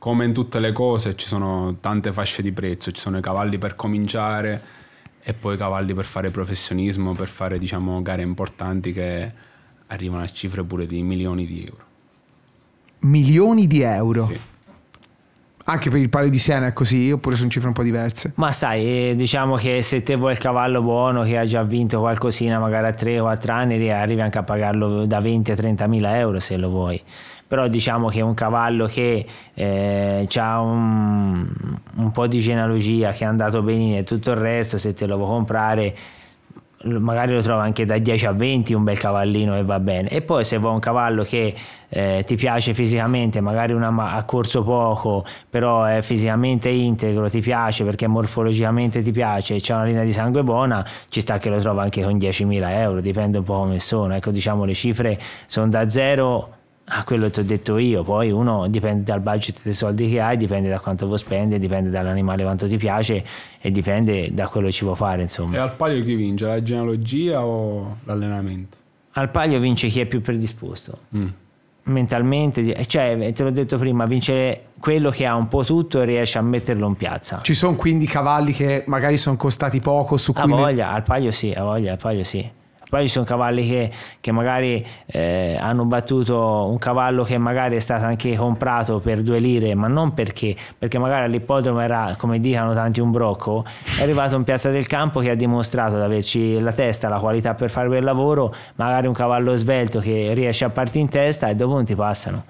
S3: come in tutte le cose ci sono tante fasce di prezzo, ci sono i cavalli per cominciare e poi i cavalli per fare professionismo, per fare diciamo, gare importanti che arrivano a cifre pure di milioni di euro.
S1: Milioni di euro? Sì. Anche per il palio di Siena è così, oppure sono
S2: cifre un po' diverse? Ma sai, eh, diciamo che se te vuoi il cavallo buono che ha già vinto qualcosina, magari a 3 o 4 anni, arrivi anche a pagarlo da 20 a 30 mila euro se lo vuoi però diciamo che è un cavallo che eh, ha un, un, po' di genealogia, che è andato benino e tutto il resto, se te lo vuoi comprare magari lo trovi anche da 10 a 20 un bel cavallino e va bene e poi se vuoi un cavallo che eh, ti piace fisicamente magari una, ha corso poco però è fisicamente integro ti piace perché morfologicamente ti piace c'è una linea di sangue buona ci sta che lo trova anche con 10.000 euro dipende un po' come sono ecco diciamo le cifre sono da zero a ah, quello che ti ho detto io, poi uno dipende dal budget dei soldi che hai, dipende da quanto vuoi spendere, dipende dall'animale quanto ti piace e dipende da quello che ci vuoi fare insomma. E al palio chi vince, la genealogia o l'allenamento? Al palio vince chi è più predisposto. Mm. Mentalmente, eh, cioè te l'ho detto prima, vincere quello che ha un po' tutto e riesce a metterlo in piazza. Ci sono quindi cavalli che magari sono costati poco su cui... A voglia, ne... al palio sì, a voglia, al palio sì poi ci sono cavalli che, che magari eh, hanno battuto un cavallo che magari è stato anche comprato per due lire, ma non perché, perché magari all'ippodromo era, come dicono tanti, un brocco, è arrivato in piazza del campo che ha dimostrato di averci la testa, la qualità per fare quel lavoro, magari un cavallo svelto che riesce a partire in testa e dopo non ti passano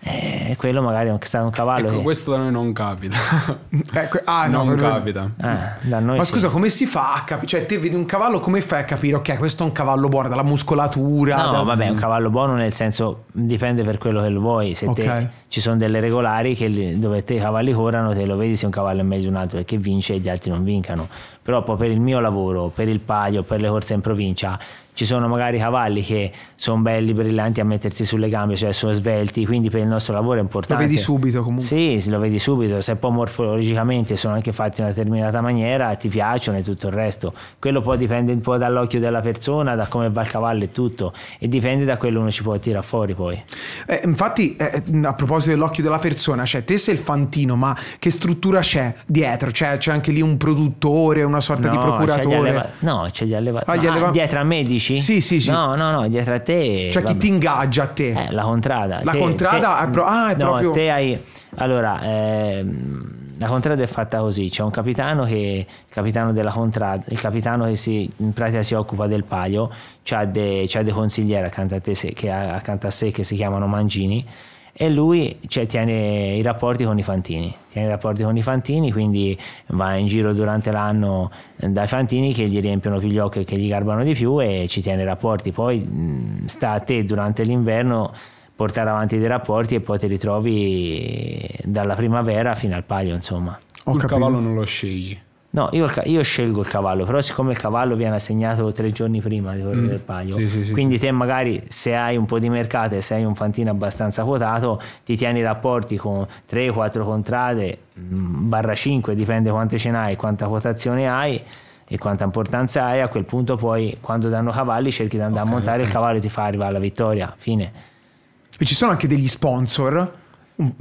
S2: eh, quello magari è stato un cavallo. Ecco, che...
S3: questo da noi non capita.
S2: ecco, ah, no, non capita. Eh, Ma sì. scusa,
S1: come si fa a capire? Cioè, te vedi un cavallo, come fai a capire? Ok, questo è un cavallo buono, dalla muscolatura. No, da... vabbè, un cavallo
S2: buono nel senso dipende per quello che lo vuoi. Se okay. te, ci sono delle regolari che, dove te i cavalli corrono, te lo vedi se un cavallo è meglio di un altro che vince e gli altri non vincano. Però poi per il mio lavoro, per il paio, per le corse in provincia, ci sono magari cavalli che sono belli, brillanti a mettersi sulle gambe, cioè sono svelti, quindi per il nostro lavoro è importante. Lo vedi subito comunque. Sì, lo vedi subito, se poi morfologicamente sono anche fatti in una determinata maniera, ti piacciono e tutto il resto. Quello poi dipende un po' dall'occhio della persona, da come va il cavallo e tutto, e dipende da quello uno ci può tirare fuori poi. Eh, infatti, eh,
S1: eh a proposito dell'occhio della persona, cioè te sei il fantino, ma che struttura c'è dietro? Cioè, c'è anche lì un produttore, una sorta no, di procuratore? C'è alleva...
S2: no, c'è gli allevatori. Ah, ah, alleva... dietro a me dici dici? Sì, sì, sì. No, no, no, dietro a te. Cioè, vabbè. chi ti ingaggia a te? Eh, la contrada. La te, contrada te, è, pro- ah, è no, proprio. te hai. Allora, eh, la contrada è fatta così: c'è un capitano che capitano della contrada, il capitano che si, in pratica si occupa del palio, c'ha dei de consiglieri accanto a, te, che, accanto a sé che si chiamano Mangini e lui cioè, tiene i rapporti con i fantini, tiene i rapporti con i fantini, quindi va in giro durante l'anno dai fantini che gli riempiono più gli occhi e che gli garbano di più e ci tiene i rapporti, poi sta a te durante l'inverno portare avanti dei rapporti e poi ti ritrovi dalla primavera fino al paglio insomma. Ho il capito. cavallo non lo scegli. No, io, io, scelgo il cavallo, però siccome il cavallo viene assegnato tre giorni prima di correre mm, del palio, sì, sì, quindi sì. te magari se hai un po' di mercato e sei un fantino abbastanza quotato, ti tieni rapporti con 3-4 contrade, mm, barra 5, dipende quante ce n'hai, quanta quotazione hai e quanta importanza hai, a quel punto poi quando danno cavalli cerchi di andare okay, a montare okay. il cavallo e ti fa arrivare alla vittoria, fine. E ci sono anche degli sponsor?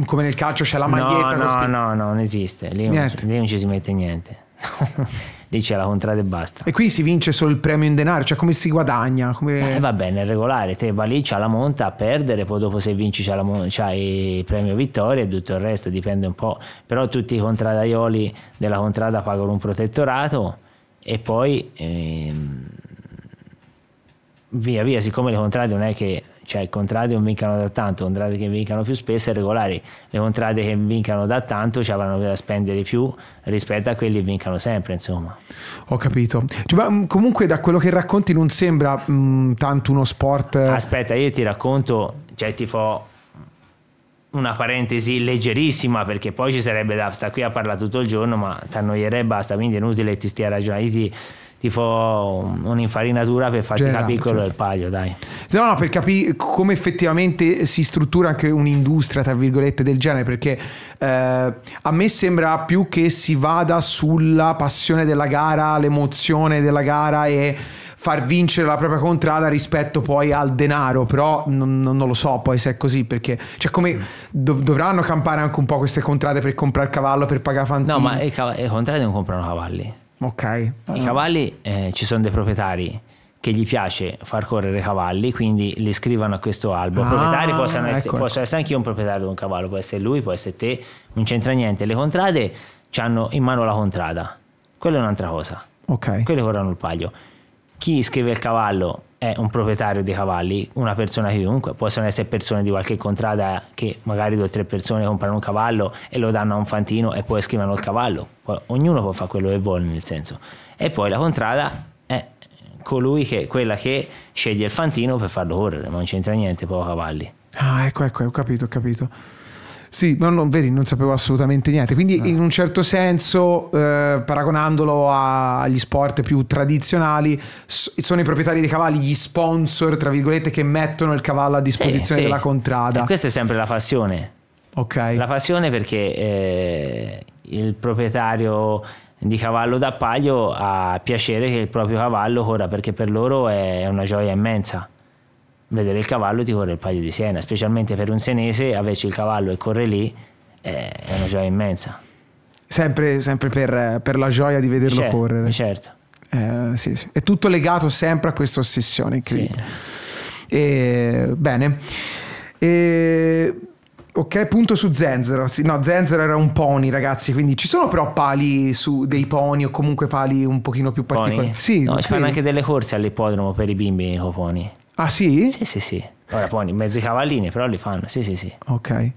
S2: Come nel calcio c'è la maglietta? No, no, no, non esiste, lì lì non ci si mette niente. Lì c'è la contrada e basta. E qui si vince solo il premio in denaro, cioè come si guadagna? Come... Eh, va bene, è regolare, te va lì, c'è la monta a perdere, poi dopo se vinci c'è, la mon- c'ha il premio vittoria e tutto il resto, dipende un po'. Però tutti i contradaioli della contrada pagano un protettorato e poi ehm, via via, siccome le contrade non è che cioè i contratti non vincono da tanto, contrade che vincano più spesso e regolari, le contrade che vincano da tanto ci avranno da spendere più rispetto a quelli che vincano sempre, insomma.
S1: Ho capito. Cioè, mm, comunque da quello che racconti non sembra mh, mm, tanto uno sport... Eh,
S2: Aspetta, io ti racconto, cioè ti fo una parentesi leggerissima perché poi ci sarebbe da sta qui a parlare tutto il giorno ma ti annoierei e basta quindi è inutile che ti stia ragionando tipo un'infarinatura per farti Genere, capire quello cioè. del paio, dai.
S1: No, no, per capire come effettivamente si struttura anche un'industria, tra virgolette, del genere, perché eh, a me sembra più che si vada sulla passione della gara, l'emozione della gara e far vincere la propria contrada rispetto poi al denaro, però non, non lo so poi se è così, perché cioè come dov- dovranno campare anche un po' queste contrade per comprare cavallo, per pagare fantini. No, ma
S2: le cav- i non comprano cavalli. Ok. I cavalli eh, ci sono dei proprietari che gli piace far correre cavalli, quindi li scrivono a questo albo. Ah, proprietari possono essere, ecco. posso essere anche io un proprietario di un cavallo, può essere lui, può essere te, non c'entra niente. Le contrade hanno in mano la contrada, quella è un'altra cosa. Ok. Quelle corrono il paglio. Chi scrive il cavallo è un proprietario di cavalli, una persona chiunque, possono essere persone di qualche contrada che magari due o tre persone comprano un cavallo e lo danno a un fantino e poi scrivono il cavallo, ognuno può fare quello che vuole nel senso. E poi la contrada è colui che, quella che sceglie il fantino per farlo correre, non c'entra niente, poco cavalli.
S1: Ah, ecco, ecco, ho capito, ho capito. Sì, ma non, vedi, non sapevo assolutamente niente. Quindi, eh. in un certo senso, eh, paragonandolo a, agli sport più tradizionali, sono i proprietari dei cavalli, gli sponsor, tra virgolette, che mettono il cavallo a disposizione sì, della contrada. E
S2: questa è sempre la passione. Ok. La passione perché eh, il proprietario di cavallo d'appaglio ha piacere che il proprio cavallo corra perché per loro è una gioia immensa vedere il cavallo ti corre il paio di Siena, specialmente per un senese averci il cavallo e correre lì eh, è una gioia immensa. Sempre, sempre per,
S1: per, la gioia di vederlo certo, correre. Certo. Eh, sì, sì. È tutto legato sempre a questa ossessione. Sì. E, bene. E, ok, punto su Zenzero. no, Zenzero era un pony, ragazzi. Quindi ci sono però pali su dei pony o comunque pali un pochino più particolari. Sì, no, ci fanno anche
S2: delle corse all'ippodromo per i bimbi con pony. Ah sì? Sì, sì, sì. Ora poi mezzi cavallini, però li fanno, sì, sì, sì. Ok.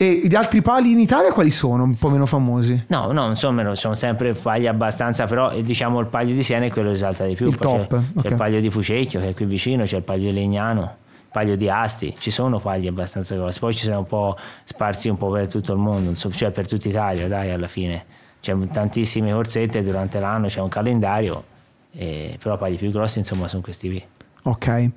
S1: E gli altri pali in Italia quali sono? Un po' meno famosi?
S2: No, no, insomma, sono sempre pali abbastanza, però eh, diciamo il paglio di Siena è quello che salta di più. Il top. C'è, okay. c'è il paglio di Fucecchio che è qui vicino, c'è il paglio di Legnano, il paglio di Asti, ci sono pagli abbastanza grossi, poi ci sono un po' sparsi un po' per tutto il mondo, insomma, cioè per tutta Italia, dai, alla fine. C'è tantissime corsette durante l'anno, c'è un calendario, eh, però pagli più grossi insomma sono questi qui. Ok. E,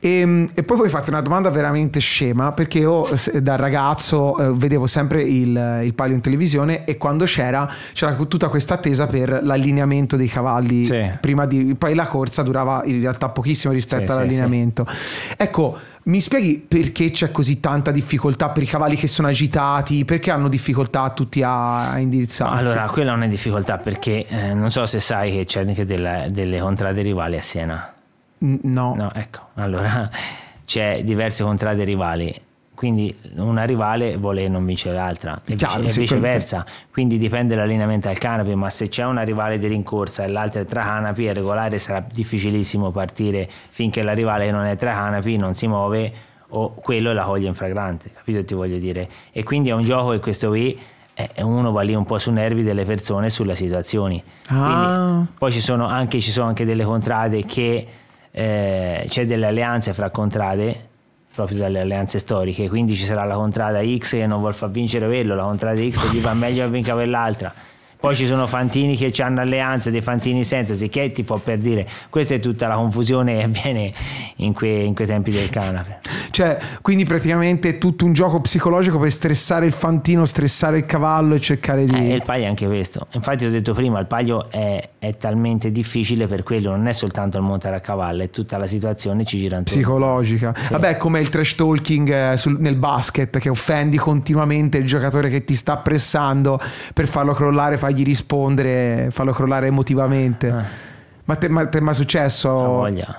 S2: ehm, e, poi voi fate una domanda veramente scema perché io
S1: da ragazzo eh, vedevo sempre il, il, palio in televisione e quando c'era c'era tutta questa attesa per l'allineamento dei cavalli sì. prima di poi la corsa durava in realtà pochissimo rispetto sì, all'allineamento. Sì, ecco, mi spieghi perché c'è così tanta difficoltà per i cavalli che sono agitati? Perché hanno difficoltà tutti a, a indirizzarsi? Allora, quella è
S2: una difficoltà perché eh, non so se sai che c'è anche delle, delle contrade rivali a Siena.
S1: No. No, ecco,
S2: allora c'è diverse contrade rivali. Quindi una rivale vuole non vincere l'altra e, Chiaro, vice, e viceversa. Quindi dipende dall'allineamento al canapé, ma se c'è una rivale di rincorsa e l'altra è tra canapi, è regolare sarà difficilissimo partire finché la rivale non è tra canapi, non si muove o quello la coglie in fragrante, capito ti voglio dire? E quindi è un gioco e questo qui eh, eh, uno va lì un po' sui nervi delle persone sulle situazioni. Ah. Quindi, poi ci sono, anche, ci sono anche delle contrade che eh, c'è delle alleanze fra contrade proprio dalle alleanze storiche quindi ci sarà la contrada X che non vuol far vincere quello la contrada X che gli va meglio a vincere quell'altra poi ci sono fantini che hanno alleanze dei fantini senza che ti può per dire questa è tutta la confusione che avviene in, que, in quei tempi del canape cioè, quindi praticamente è tutto un gioco psicologico per stressare il fantino, stressare il cavallo e cercare di... Eh, il paglio è anche questo. Infatti ho detto prima, il paglio è, è, talmente difficile per quello, non è soltanto il montare a cavallo, è tutta la situazione ci gira intorno. Psicologica. Sì. Vabbè,
S1: come il trash talking eh, sul, nel basket, che offendi continuamente il giocatore che ti sta pressando per farlo crollare, fargli rispondere, farlo crollare emotivamente. Ah. Ma te, ma te ma successo? La voglia.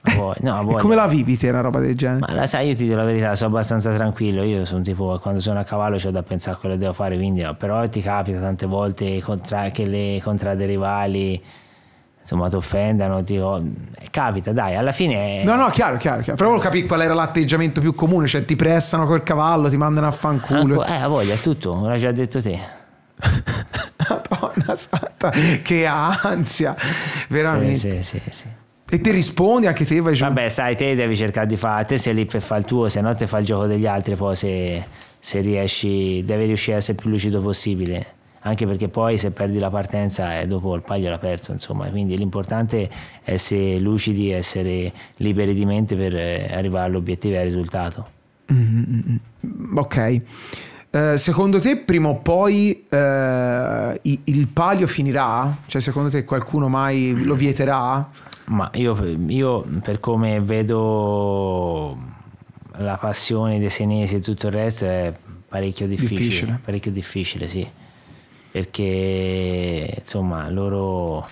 S2: La voglia. No, la voglia. come la vivi te una roba del genere? Ma la sai, io ti dico la verità, sono abbastanza tranquillo. Io sono tipo, quando sono a cavallo c'ho da pensare a quello che devo fare, quindi però ti capita tante volte contra, che le contrade rivali insomma ti offendano, ti... Eh, capita dai, alla fine... È... No, no,
S1: chiaro, chiaro, chiaro. però volevo capire qual era l'atteggiamento più comune, cioè ti pressano col cavallo, ti mandano a fanculo. Ah, eh, a voglia, è tutto, l'ha già detto te. Madonna santa,
S2: che ansia,
S1: veramente. Sì, sì, sì, sì.
S2: E ti rispondi anche te, vai giù. Vabbè, sai, te devi cercare di fare, te sei lì per fare il tuo, se no te fa il gioco degli altri, poi se, se riesci, devi riuscire a essere più lucido possibile anche perché poi se perdi la partenza e eh, dopo il paglio l'ha perso insomma quindi l'importante è essere lucidi essere liberi di mente per eh, arrivare all'obiettivo e al risultato mm
S1: -hmm. ok eh, secondo te prima o poi eh, il palio finirà? Cioè secondo te qualcuno mai lo vieterà?
S2: Ma io, io per come vedo la passione dei senesi e tutto il resto è parecchio difficile, difficile. parecchio difficile sì perché insomma loro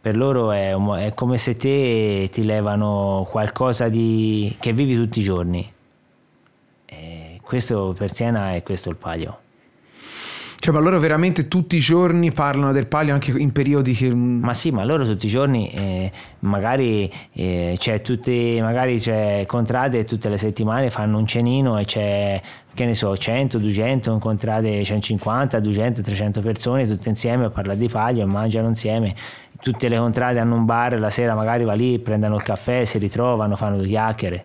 S2: per loro è, è, come se te ti levano qualcosa di, che vivi tutti i giorni questo per Siena è questo il palio. Cioè, ma loro veramente tutti i giorni parlano del palio anche in periodi che. Mm, ma sì, ma loro tutti i giorni eh, magari eh, c'è tutte, magari c'è contrade tutte le settimane, fanno un cenino e c'è che ne so, 100, 200, incontrate 150, 200, 300 persone tutte insieme a parlare di palio e mangiano insieme. Tutte le contrade hanno un bar, la sera magari va lì, prendono il caffè, si ritrovano, fanno due chiacchiere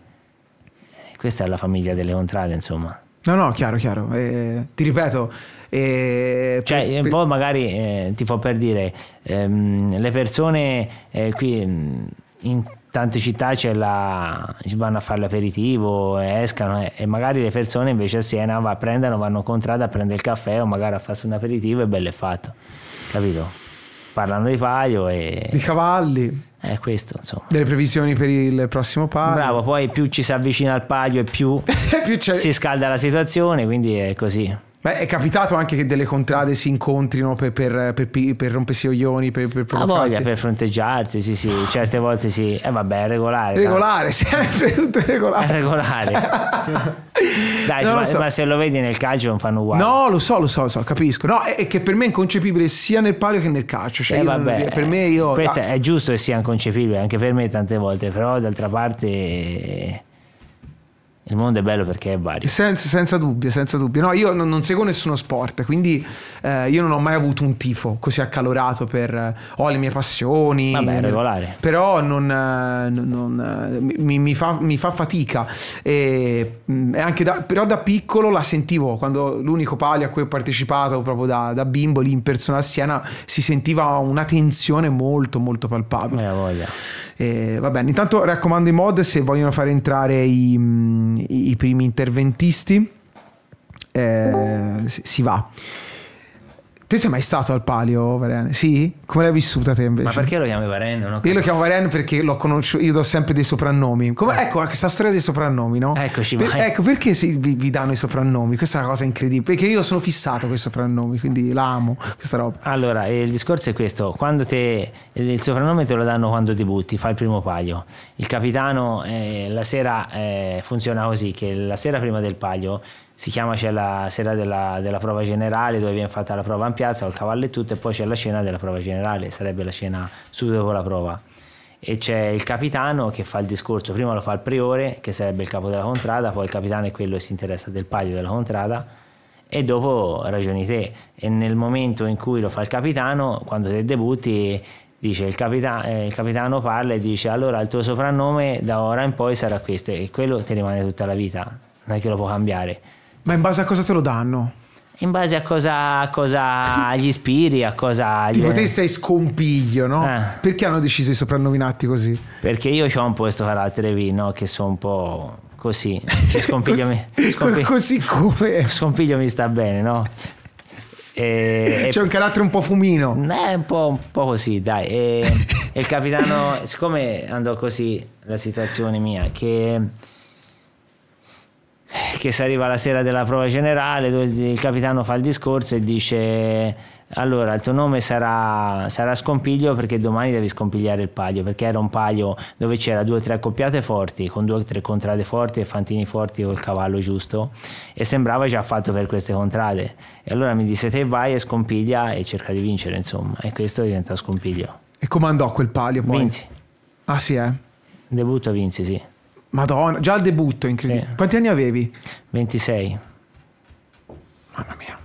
S2: questa è la famiglia delle contrade, insomma. No, no, chiaro, chiaro. Eh, ti ripeto. Eh, cioè, per, per... poi magari eh, ti fa per dire, ehm, le persone eh, qui mm, in tante città la, vanno a fare l'aperitivo, escano eh, e magari le persone invece a Siena va, prendono, vanno a contrada a prendere il caffè o magari a farsi un aperitivo e bello è fatto. Capito? Parlano di palio e... Di cavalli. È questo, insomma. Delle previsioni per il prossimo palio. Bravo, poi più ci si avvicina al palio e più, più si scalda la situazione, quindi è così.
S1: Beh, è capitato anche che delle contrade si incontrino per, per, per, per rompersi
S2: i coglioni, per, per provocarsi. voglia, per fronteggiarsi, sì, sì, certe volte sì. E eh, vabbè, è regolare. Regolare, tanto. sempre tutto regolare. È regolare. Dai, ma, so. ma, se lo vedi nel calcio non fanno uguale.
S1: No, lo so, lo so, lo so capisco. No, è, è, che per me è inconcepibile sia nel palio che nel calcio. Cioè, eh, vabbè, non, per me io... Questo ah.
S2: è giusto che sia inconcepibile, anche per me tante volte, però d'altra parte... Il mondo è bello perché è vario. Senza,
S1: senza dubbio, senza dubbio. No, io non, non seguo nessuno sport, quindi eh, io non ho mai avuto un tifo così accalorato per eh, ho le mie passioni. Vabbè, regolare. Però non, eh, non, eh, mi, mi, fa, mi, fa, fatica. Mm, e, anche da, però da piccolo la sentivo, quando l'unico palio a cui ho partecipato proprio da, da bimbo lì in persona a Siena si sentiva una tensione molto molto palpabile. Me la voglia. E, va bene, intanto raccomando i mod se vogliono far entrare i mm, i primi interventisti, eh, si va. Te sei mai stato al palio, Varen? Sì? Come l'hai vissuta te invece? Ma perché
S2: lo chiami Varen?
S1: Io lo chiamo Varen perché l'ho conosciuto, io do sempre dei soprannomi. Come, ah. Ecco, questa storia dei soprannomi, no? Eccoci, per, Ecco, perché si, vi, vi, danno i
S2: soprannomi? Questa è una cosa incredibile, perché io sono fissato con i soprannomi, quindi l'amo, questa roba. Allora, eh, il discorso è questo, quando te, eh, il soprannome te lo danno quando debutti, fai il primo palio. Il capitano eh, la sera eh, funziona così, che la sera prima del palio si chiama c'è la sera della, della, prova generale dove viene fatta la prova in piazza col cavallo e tutto e poi c'è la scena della prova generale sarebbe la scena subito dopo la prova e c'è il capitano che fa il discorso prima lo fa il priore che sarebbe il capo della contrada poi il capitano è quello che si interessa del palio della contrada e dopo ragioni te e nel momento in cui lo fa il capitano quando te debutti dice il, capita- eh, il, capitano parla e dice allora il tuo soprannome da ora in poi sarà questo e quello ti rimane tutta la vita non è che lo può cambiare ma in base a cosa te lo danno? in base a cosa, cosa gli ispiri, a cosa... Tipo te sei
S1: scompiglio, no? Eh. Perché hanno deciso di soprannominarti così?
S2: Perché io ho un po' questo carattere lì, no? Che sono un po' così, scompiglio mi... Scompiglio... così come? Scompiglio mi sta bene, no? E... C'è un carattere un po' fumino. Eh, un po', un po così, dai. E... e il capitano, siccome andò così la situazione mia, che che si arriva la sera della prova generale dove il capitano fa il discorso e dice allora il tuo nome sarà, sarà scompiglio perché domani devi scompigliare il palio perché era un palio dove c'era due o tre accoppiate forti con due o tre contrade forti e fantini forti col cavallo giusto e sembrava già fatto per queste contrade e allora mi disse te vai e scompiglia e cerca di vincere insomma e questo diventa scompiglio e come andò quel palio poi? Vinci ah sì eh?
S1: debutto vinsi sì Madonna, già al debutto, incredibile. Sì. Quanti anni avevi? 26. Mamma mia.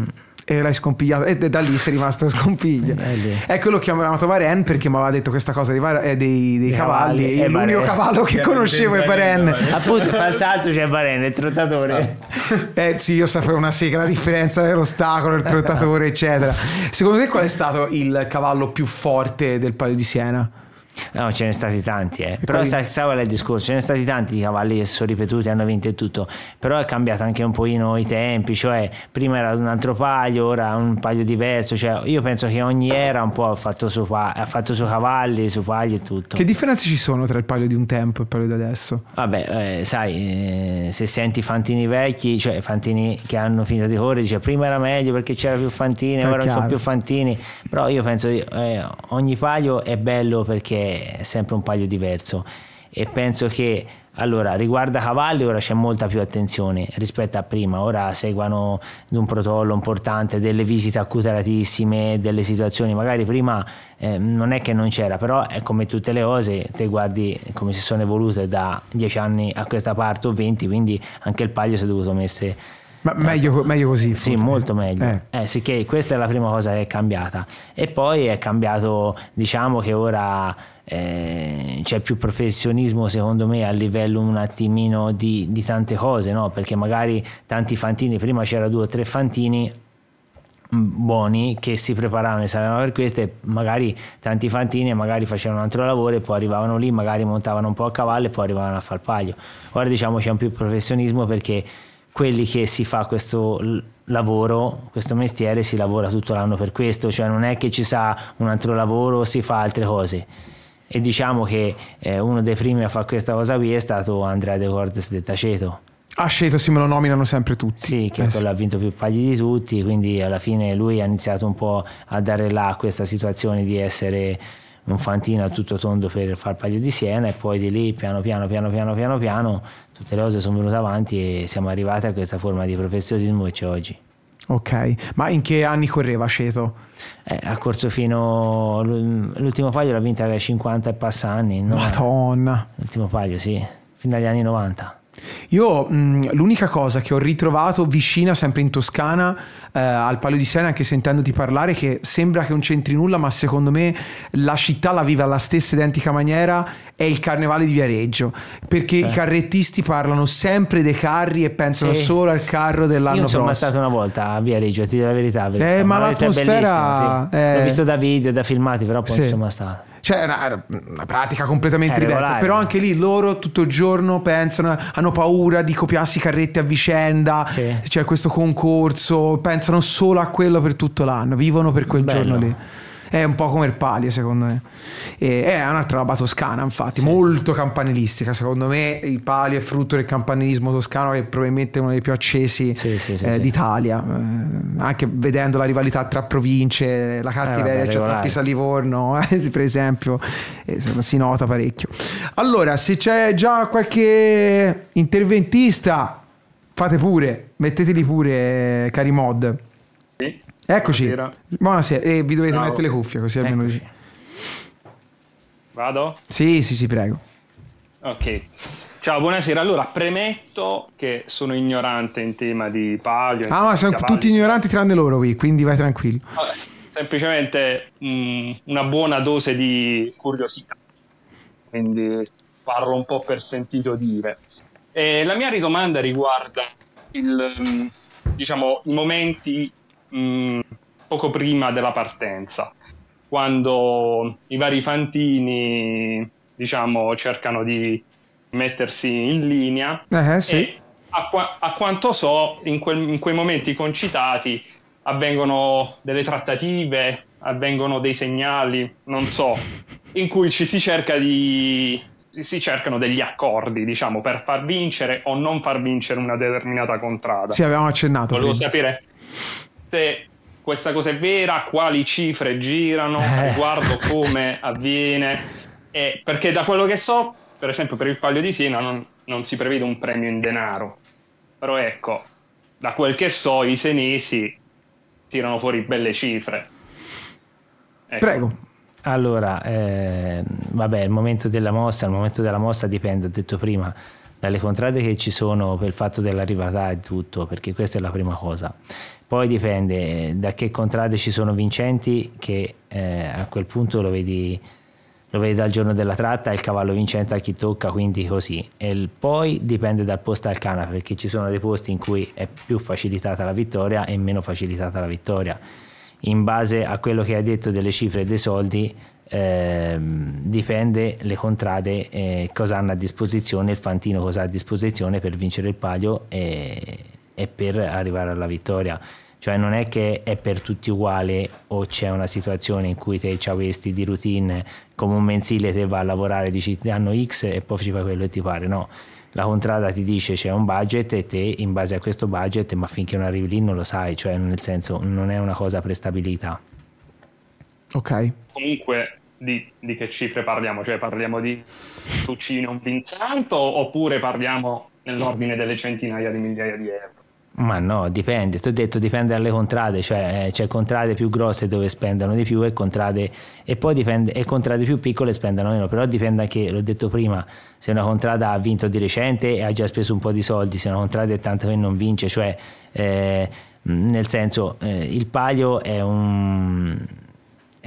S1: Mm. E l'hai scompigliato, e da lì sei rimasto scompiglio. Eh, ecco, lo chiamato Varen perché mi aveva detto questa cosa di Varen, eh, dei, dei cavalli. cavalli. E eh, l'unico Varen. cavallo che conoscevo è Varen. Appunto, fa
S2: il salto c'è Varen, il trottatore.
S1: Eh sì, io sapevo una sega, la differenza nell'ostacolo, il trottatore, eccetera. Secondo te qual è
S2: stato il cavallo più forte del Palio di Siena? No, ce ne sono stati tanti, eh. però quali... sai, qual è il discorso? Ce ne sono stati tanti di cavalli che si sono ripetuti, hanno vinto e tutto, però è cambiato anche un pochino i tempi, cioè prima era un altro paio, ora un paio diverso, cioè, io penso che ogni era un po' ha fatto su, ha fatto su cavalli, su pagli e tutto. Che differenze ci sono tra il
S1: paio di un tempo e il paio di adesso?
S2: Vabbè, eh, sai, eh, se senti Fantini vecchi, cioè Fantini che hanno finito di correre, dice prima era meglio perché c'era più Fantini, è ora chiaro. non sono più Fantini, però io penso eh, ogni paio è bello perché sempre un paio diverso e penso che allora, riguardo a cavalli ora c'è molta più attenzione rispetto a prima, ora seguono un protocollo importante, delle visite accuteratissime, delle situazioni, magari prima eh, non è che non c'era, però è come tutte le cose, te guardi come si sono evolute da dieci anni a questa parte o venti, quindi anche il paglio si è dovuto messe ma meglio, meglio così. Forse. molto meglio. Eh. eh sì, che questa è la prima cosa che è cambiata. E poi è cambiato, diciamo che ora eh, c'è più professionismo secondo me a livello un attimino di, di tante cose, no? perché magari tanti fantini, prima c'era due o tre fantini, mm, buoni che si preparavano e salivano per queste magari tanti fantini magari facevano un altro lavoro e poi arrivavano lì magari montavano un po' a cavallo e poi arrivavano a far paglio ora diciamo c'è un più professionismo perché quelli che si fa questo lavoro, questo mestiere, si lavora tutto l'anno per questo, cioè non è che ci sa un altro lavoro, si fa altre cose. E diciamo che eh, uno dei primi a fare questa cosa qui è stato Andrea De Cortes del Taceto.
S1: Asceto ah, si me lo nominano sempre
S2: tutti. Sì, che eh, quello sì. ha vinto più pagli di tutti, quindi alla fine lui ha iniziato un po' a dare là questa situazione di essere un fantino a tutto tondo per far paglio di Siena e poi di lì piano piano piano piano piano piano tutte le cose sono venute avanti e siamo arrivati a questa forma di professionismo che c'è oggi. Ok, ma in che anni correva Ceto? Eh, ha corso fino. L'ultimo paglio, l'ha vinta a 50 e passa anni. No? Madonna! L'ultimo paglio, sì, fino agli anni 90. Io mh, mm, l'unica cosa che ho
S1: ritrovato vicina, sempre in Toscana, eh, al Palio di Siena, anche sentendoti parlare, che sembra che non c'entri nulla, ma secondo me la città la vive alla stessa identica maniera, è il carnevale di Viareggio. Perché sì. i carrettisti parlano sempre dei carri e pensano sì. solo al
S2: carro dell'anno prossimo. Io sono stato una volta a Viareggio, ti dico la verità. Eh, ma, ma l'atmosfera... La sì. È... L'ho visto da video, da filmati, però poi sì. insomma stato.
S1: Cioè, è una, una, pratica completamente diversa. Però anche lì loro tutto il giorno pensano, hanno paura di copiarsi i carretti a vicenda. Sì. C'è cioè questo concorso, pensano solo a quello per tutto l'anno, vivono per quel Bello. giorno lì. È un po' come il palio, secondo me. E eh, è un'altra roba toscana, infatti, sì, molto campanilistica. Secondo me il palio è frutto del campanilismo toscano, che è probabilmente uno dei più accesi sì, eh, d'Italia. Eh, anche vedendo la rivalità tra province, la cattiveria, eh, cioè tra Pisa Livorno, eh, per esempio, eh, si nota parecchio. Allora, se c'è già qualche interventista, fate pure, metteteli pure, eh, cari mod. Eccoci. Buonasera. Buonasera. E vi dovete Bravo. mettere le cuffie così almeno Eccoci. Vado? Sì, sì, sì, prego.
S5: Ok. Ciao, buonasera. Allora, premetto che sono ignorante in tema di palio. Ah, ma sono tutti
S1: ignoranti tranne loro qui, quindi vai tranquillo.
S5: Vabbè, semplicemente mh, mm, una buona dose di curiosità. Quindi parlo un po' per sentito dire. E la mia ridomanda riguarda il, mm, diciamo, i momenti mh, mm, poco prima della partenza, quando i vari fantini diciamo, cercano di mettersi in linea.
S1: Eh, sì.
S5: a, qua- a, quanto so, in, quel, in, quei momenti concitati avvengono delle trattative, avvengono dei segnali, non so, in cui ci si cerca di si cercano degli accordi, diciamo, per far vincere o non far vincere una determinata contrada. Sì,
S1: avevamo accennato. Volevo prima.
S5: sapere quante questa cosa è vera, quali cifre girano eh. riguardo come avviene, eh, perché da quello che so, per esempio per il Palio di Siena non, non, si prevede un premio in denaro, però ecco, da quel che so i senesi tirano fuori belle cifre.
S2: Ecco. Prego. Allora, eh, vabbè, il momento della mossa, il momento della mossa dipende, ho detto prima, dalle contrade che ci sono per il fatto dell'arrivata e tutto, perché questa è la prima cosa. Poi dipende da che contrade ci sono vincenti, che eh, a quel punto lo vedi, lo vedi dal giorno della tratta, il cavallo vincente a chi tocca, quindi così. E poi dipende dal posto al canapa, perché ci sono dei posti in cui è più facilitata la vittoria e meno facilitata la vittoria. In base a quello che hai detto delle cifre e dei soldi, Ehm, dipende le contrade eh, cosa hanno a disposizione, il Fantino cosa ha a disposizione per vincere il palio e, e, per arrivare alla vittoria. Cioè non è che è per tutti uguale o c'è una situazione in cui te avesti di routine come un mensile, te va a lavorare, dici ti hanno X e poi ci fai quello che ti pare, no. La contrada ti dice c'è un budget e te in base a questo budget, ma finché non arrivi lì non lo sai, cioè nel senso non è una cosa prestabilita.
S1: Ok.
S5: Comunque di, di, che cifre parliamo? Cioè parliamo di Tuccino un pinzanto oppure parliamo nell'ordine delle centinaia di migliaia di euro?
S2: Ma no, dipende, ti ho detto dipende dalle contrade, cioè eh, c'è contrade più grosse dove spendono di più e contrade, e poi dipende, e contrade più piccole spendono meno, però dipende anche, l'ho detto prima, se una contrada ha vinto di recente e ha già speso un po' di soldi, se una contrada è tanto che non vince, cioè eh, nel senso eh, il palio è un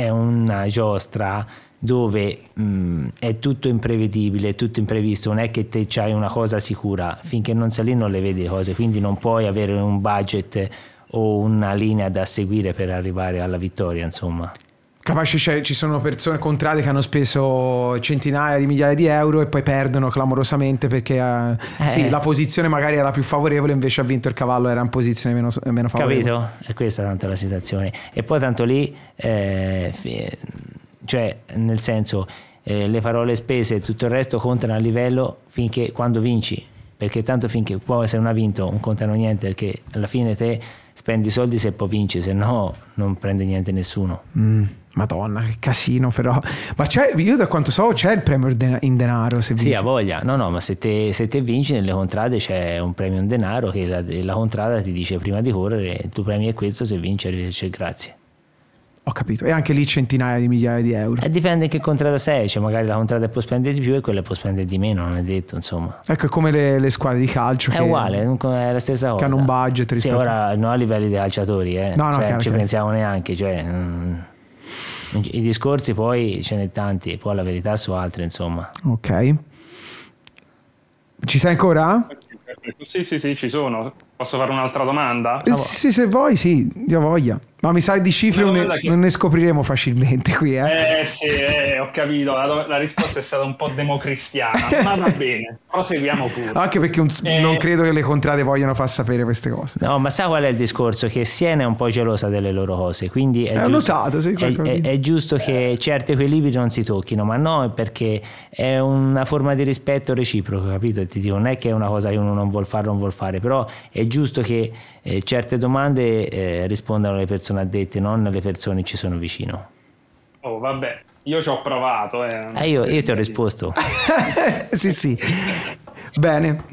S2: è una giostra dove mh, mm, è tutto imprevedibile, tutto imprevisto, non è che te c'hai una cosa sicura, finché non sei lì non le vedi le cose, quindi non puoi avere un budget o una linea da seguire per arrivare alla vittoria, insomma.
S1: Capace cioè, ci sono persone, contrati che hanno speso centinaia di migliaia di euro e poi perdono clamorosamente perché eh, eh. Sì, la posizione magari era più favorevole, invece ha vinto il cavallo, era in posizione meno, meno favorevole. Capito?
S2: E questa tanto la situazione. E poi tanto lì, eh, cioè nel senso, eh, le parole spese e tutto il resto contano a livello finché quando vinci, perché tanto finché poi se non ha vinto non contano niente, perché alla fine te spendi soldi se poi vinci, se no non prende niente nessuno. Mm, madonna, che casino però. Ma c'è, io da quanto so c'è il premio in denaro se vinci. Sì, ha voglia. No, no, ma se te, se te, vinci nelle contrade c'è un premio in denaro che la, la contrada ti dice prima di correre, tu premi è questo, se vinci c'è grazie. Ho capito, e anche lì centinaia di migliaia di euro. E eh, dipende che contrada sei, cioè magari la contrada può spendere di più e quella può spendere di meno, non è detto insomma.
S1: Ecco, è come le, le squadre di calcio. È uguale, è la stessa cosa. Che hanno un budget. Rispetto... Sì, ora
S2: non a livelli di calciatori, eh. no, no, cioè, chiaro, ci chiaro. pensiamo neanche. Cioè, mm, I discorsi poi ce n'è tanti, poi la verità su altre, insomma. Ok. Ci sei ancora?
S5: Sì, sì, sì, ci sono. Posso fare un'altra domanda? Eh, sì,
S1: se vuoi, sì, io voglia. Ma mi sa di cifre non ne, che... non ne, scopriremo facilmente qui. Eh,
S5: eh sì, eh, ho capito, la, la, risposta è stata un po' democristiana, ma va bene, proseguiamo pure.
S2: Anche perché un, eh... non credo che le contrade vogliano far sapere queste cose. No, ma sa qual è il discorso? Che Siena è un po' gelosa delle loro cose, quindi è, giusto, notato, sì, è, è, è giusto che certi equilibri non si tocchino, ma no, perché è una forma di rispetto reciproco, capito? Ti dico, non è che è una cosa che uno non vuol fare, non vuol fare, però è giusto che eh, certe domande eh, rispondano le persone addette, non le persone che ci sono vicino.
S5: Oh, vabbè, io ci ho provato. Eh. eh io, io,
S2: ti ho risposto.
S1: sì, sì. Bene.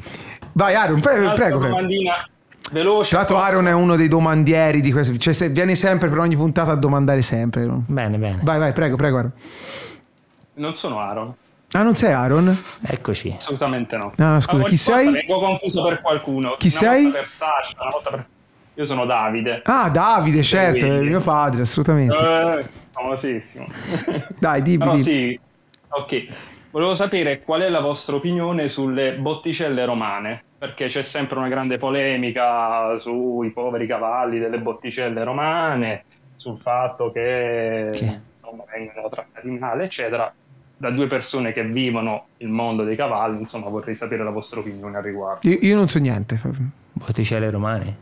S1: Vai, Aaron, pre- prego.
S5: Domandina.
S1: Veloce. Tra l'altro, Aaron è uno dei domandieri di questo. Cioè, se viene sempre per ogni puntata a domandare sempre. Bene, bene. Vai, vai, prego, prego, Aaron.
S5: Non sono Aaron.
S1: Ah, non sei Aaron? Eccoci.
S5: Assolutamente no. Ah, scusa, chi sei? Vengo confuso per qualcuno. Chi una sei? Volta per Sasha, una volta per... Io sono Davide.
S1: Ah, Davide, certo, è mio padre, assolutamente.
S5: Eh, famosissimo.
S1: Dai, dimmi. Però, dimmi.
S5: Sì, ok. Volevo sapere qual è la vostra opinione sulle botticelle romane, perché c'è sempre una grande polemica sui poveri cavalli delle botticelle romane, sul fatto che, che... insomma vengono trattati male, eccetera da due persone che vivono il mondo dei cavalli, insomma vorrei sapere la vostra opinione al riguardo.
S1: Io, io non so niente. Botticelle romane?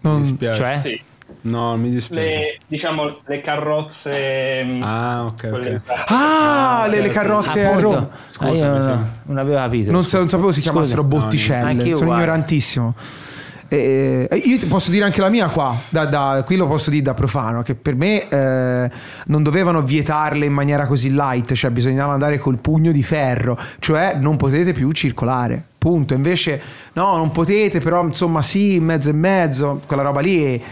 S1: Non... Mi dispiace. Cioè? Sì. No, mi
S3: dispiace. Le,
S5: diciamo le carrozze. Mm,
S3: ah, ok. okay.
S5: Ah, ah, le, le carrozze a Roma.
S1: Scusa, ah, non,
S2: non, avevo capito. Non, sa, non sapevo si chiamassero Scusa. botticelle. No, Sono
S1: ignorantissimo. Eh, eh, io ti posso dire anche la mia qua, da, da, qui lo posso dire da profano, che per me eh, non dovevano vietarle in maniera così light, cioè bisognava andare col pugno di ferro, cioè non potete più circolare, punto. Invece no, non potete, però insomma sì, mezzo e mezzo, quella roba lì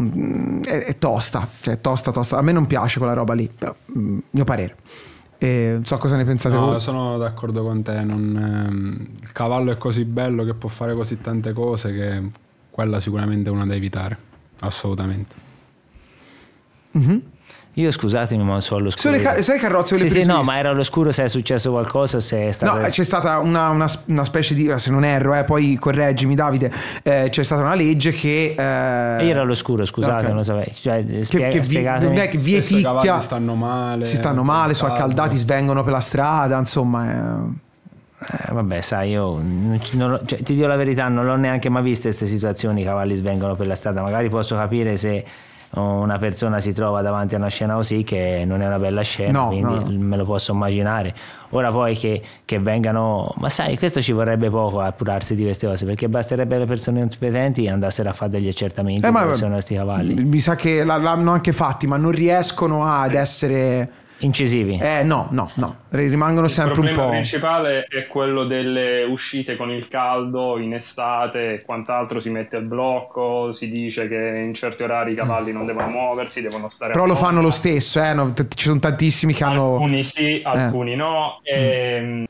S1: mm, è, è, tosta, cioè è tosta, tosta. A me non piace quella roba lì, però mm, mio parere. E non so cosa ne pensate no, voi.
S3: Sono d'accordo con te. Non, ehm, il cavallo è così bello che può fare così tante cose che quella sicuramente è una da evitare. Assolutamente.
S2: Mm-hmm. Io scusatemi, ma sono allo scuro. ca- sai carrozze sì, sì, no, ma era allo scuro se è successo qualcosa, se è stato... No, eh, c'è
S1: stata una, una, una specie di... se non erro, eh, poi correggimi Davide, eh, c'è stata una legge che... Eh... Io ero all'oscuro,
S2: scusate, okay. non lo sapevi.
S1: Cioè, spiega, che, che vi, che vieticchia... stanno male. Si stanno male, sono accaldati, svengono per la strada,
S2: insomma... Eh... Eh, vabbè, sai, io non, cioè, ti dico la verità, non l'ho neanche mai vista queste situazioni, i cavalli svengono per la strada, magari posso capire se una persona si trova davanti a una scena così che non è una bella scena, no, quindi no. me lo posso immaginare. Ora poi che, che, vengano, ma sai, questo ci vorrebbe poco a curarsi di queste cose, perché basterebbe le persone competenti andassero a fare degli accertamenti eh, ma, sono questi cavalli.
S1: Mi sa che l'hanno anche fatti, ma non riescono ad eh. essere incisivi. Eh no, no, no, rimangono il sempre un po'. Il problema
S5: principale è quello delle uscite con il caldo in estate e quant'altro, si mette al blocco, si dice che in certi orari i cavalli non devono muoversi, devono stare Però lo porta. fanno lo
S1: stesso, eh? no, t- ci sono tantissimi che alcuni hanno Alcuni sì, eh. alcuni
S5: eh. no mm. e, ehm,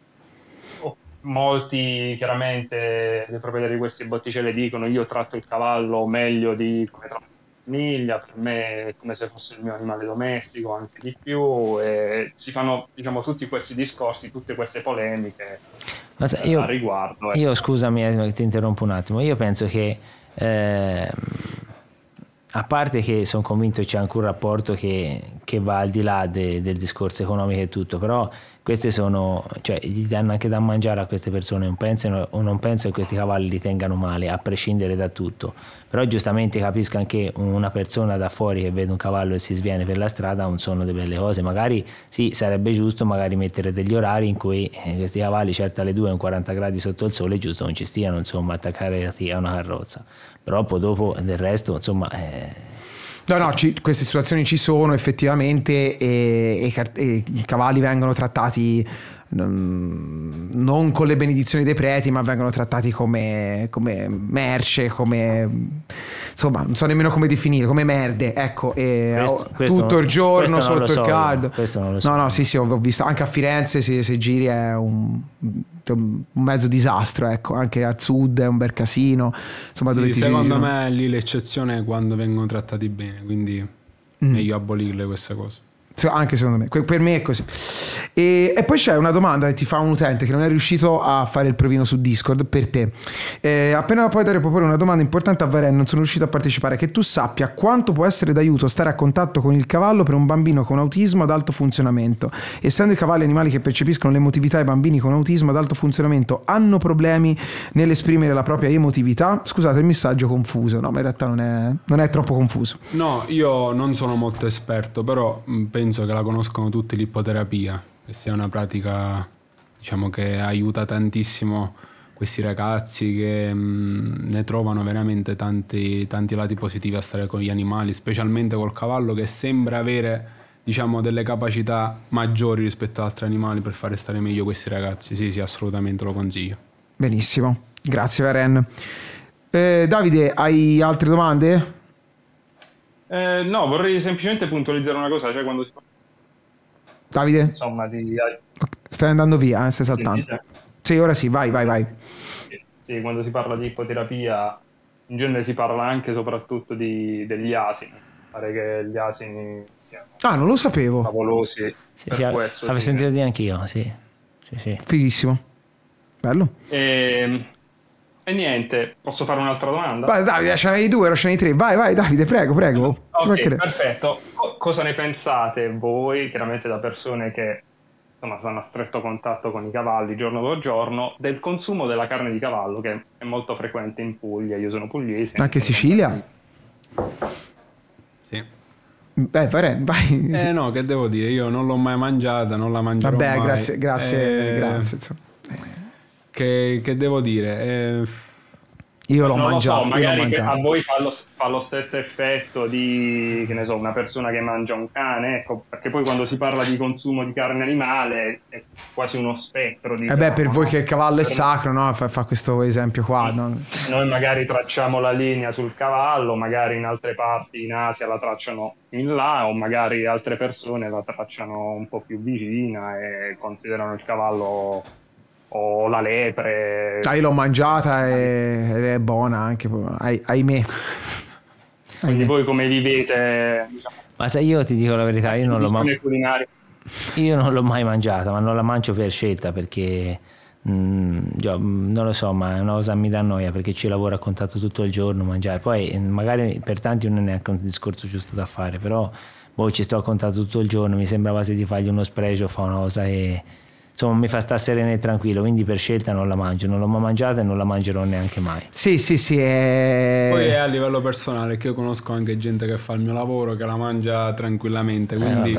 S5: oh, Molti chiaramente, le proprietari di questi botticelli dicono io tratto il cavallo meglio di come tratto famiglia, per me è come se fosse il mio animale domestico, anche di più, e si fanno diciamo, tutti questi discorsi, tutte queste polemiche
S2: se, io, a riguardo. Eh. Io scusami, eh, ti interrompo un attimo, io penso che... Eh, a parte che sono convinto che c'è anche un rapporto che, che va al di là de, del discorso economico e tutto, però queste sono, cioè gli danno anche da mangiare a queste persone, non pensano, o non penso che questi cavalli li tengano male, a prescindere da tutto. Però giustamente capisco anche una persona da fuori che vede un cavallo e si sviene per la strada, non sono delle belle cose. Magari sì, sarebbe giusto magari mettere degli orari in cui eh, questi cavalli, certo alle 2 o 40 gradi sotto il sole, giusto non ci stiano, insomma, attaccati a una carrozza. Però poi dopo del resto, insomma... Eh, No, no, ci, queste
S1: situazioni ci sono effettivamente e, e, e i cavalli vengono trattati non con le benedizioni dei preti, ma vengono trattati come, come merce, come insomma, non so nemmeno come definire, come merde, ecco, questo, questo, tutto il giorno sotto so, il caldo. So. No, no, sì, sì, ho, visto anche a Firenze se, se giri è un, un, mezzo disastro, ecco, anche al sud è un bel casino, insomma, sì, secondo giri, me
S3: no? lì l'eccezione è quando vengono trattati bene, quindi mm. meglio abolirle questa cosa.
S1: Anche secondo me, per me è così. E, e poi c'è una domanda che ti fa un utente che non è riuscito a fare il provino su Discord per te. Eh, appena poi dare proprio una domanda importante a Varen, non sono riuscito a partecipare, che tu sappia quanto può essere d'aiuto stare a contatto con il cavallo per un bambino con autismo ad alto funzionamento. Essendo i cavalli animali che percepiscono l'emotività, i bambini con autismo ad alto funzionamento hanno problemi nell'esprimere la propria emotività. Scusate il messaggio confuso, no, ma in realtà non è, non è troppo confuso.
S3: No, io non sono molto esperto, però penso mm, penso che la conoscono tutti l'ipoterapia, che sia una pratica diciamo, che aiuta tantissimo questi ragazzi che mh, mm, ne trovano veramente tanti, tanti lati positivi a stare con gli animali, specialmente col cavallo che sembra avere diciamo, delle capacità maggiori rispetto ad altri animali per fare stare meglio questi ragazzi. Sì, sì, assolutamente lo consiglio.
S1: Benissimo, grazie Varen. Eh, Davide, hai altre domande?
S3: Eh, no, vorrei
S5: semplicemente puntualizzare una cosa, cioè quando si
S1: Davide? Insomma, di... Stai andando via, eh, stai saltando. Sentite? Sì, ora sì, vai, vai, vai.
S5: Sì, quando si parla di ipoterapia, in genere si parla anche e soprattutto di, degli asini. Pare che gli asini siano... Ah,
S2: non lo sapevo.
S5: Favolosi. Sì, sì, questo, avevo sentito
S2: dire anch'io, sì.
S1: sì, sì. Fighissimo. Bello.
S5: E, ehm, e niente, posso fare un'altra domanda? Vai, Davide, ce
S1: n'hai due, ce n'hai tre. Vai, vai, Davide, prego, prego. Ok,
S5: perfetto. Cosa ne pensate voi, chiaramente da persone che insomma, sono a stretto contatto con i cavalli giorno dopo giorno, del consumo della carne di cavallo, che è molto frequente in Puglia, io sono pugliese.
S1: Anche in Sicilia? Sì. Beh, vai, vai.
S3: Eh no, che devo dire, io non l'ho mai mangiata, non la mangio Vabbè, mai. grazie, grazie, eh... grazie. Insomma. Che, che devo dire? Eh, io l'ho non mangiato. Lo so, magari a
S5: voi fa lo, fa lo, stesso effetto di che ne so, una persona che mangia un cane, ecco, perché poi quando si parla di consumo di carne animale è quasi uno spettro di. Eh e beh, per diciamo, voi che il cavallo è
S1: sacro, no? fa, fa, questo esempio qua. No?
S5: Noi magari tracciamo la linea sul cavallo, magari in altre parti in Asia la tracciano in là, o magari altre persone la tracciano un po' più vicina e considerano il cavallo o la lepre. Dai, l'ho
S1: mangiata e, ed è
S2: buona anche, ahimè.
S1: Quindi
S5: voi come vivete? Diciamo,
S2: ma se io ti dico la verità, io non l'ho mai Io non l'ho mai mangiata, ma non la mangio per scelta perché mh, mm, io, mm, non lo so, ma è una cosa che mi dà noia perché ci lavoro a contatto tutto il giorno, mangiare. Poi mm, magari per tanti non è neanche un discorso giusto da fare, però boh, ci sto a contatto tutto il giorno, mi sembra quasi di fargli uno spregio, fa una cosa e insomma mi fa stare sereno e tranquillo quindi per scelta non la mangio non l'ho mai mangiata e non la mangerò neanche mai sì sì sì è... poi è
S3: a livello personale che io conosco anche gente che fa il mio lavoro che la mangia tranquillamente eh, quindi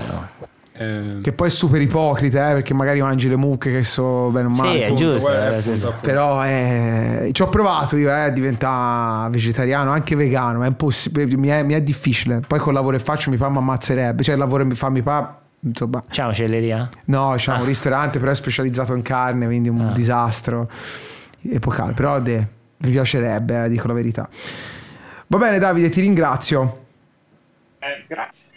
S3: eh, Che
S1: poi è super ipocrita, eh, perché magari mangi le mucche che so bene o male. Sì, è giusto. Quello, eh, sì, Però eh, ci ho provato io eh, a diventare vegetariano, anche vegano, ma è impossibile, mi è, mi è, difficile. Poi col lavoro che faccio mi fa mi ammazzerebbe, cioè il lavoro che mi fa mi fa insomma. C'è una celleria? No, c'è ah. un ristorante, però è specializzato in carne, quindi un ah. disastro epocale. Però de, mi piacerebbe, eh, dico la verità. Va bene, Davide, ti ringrazio.
S5: Eh, grazie.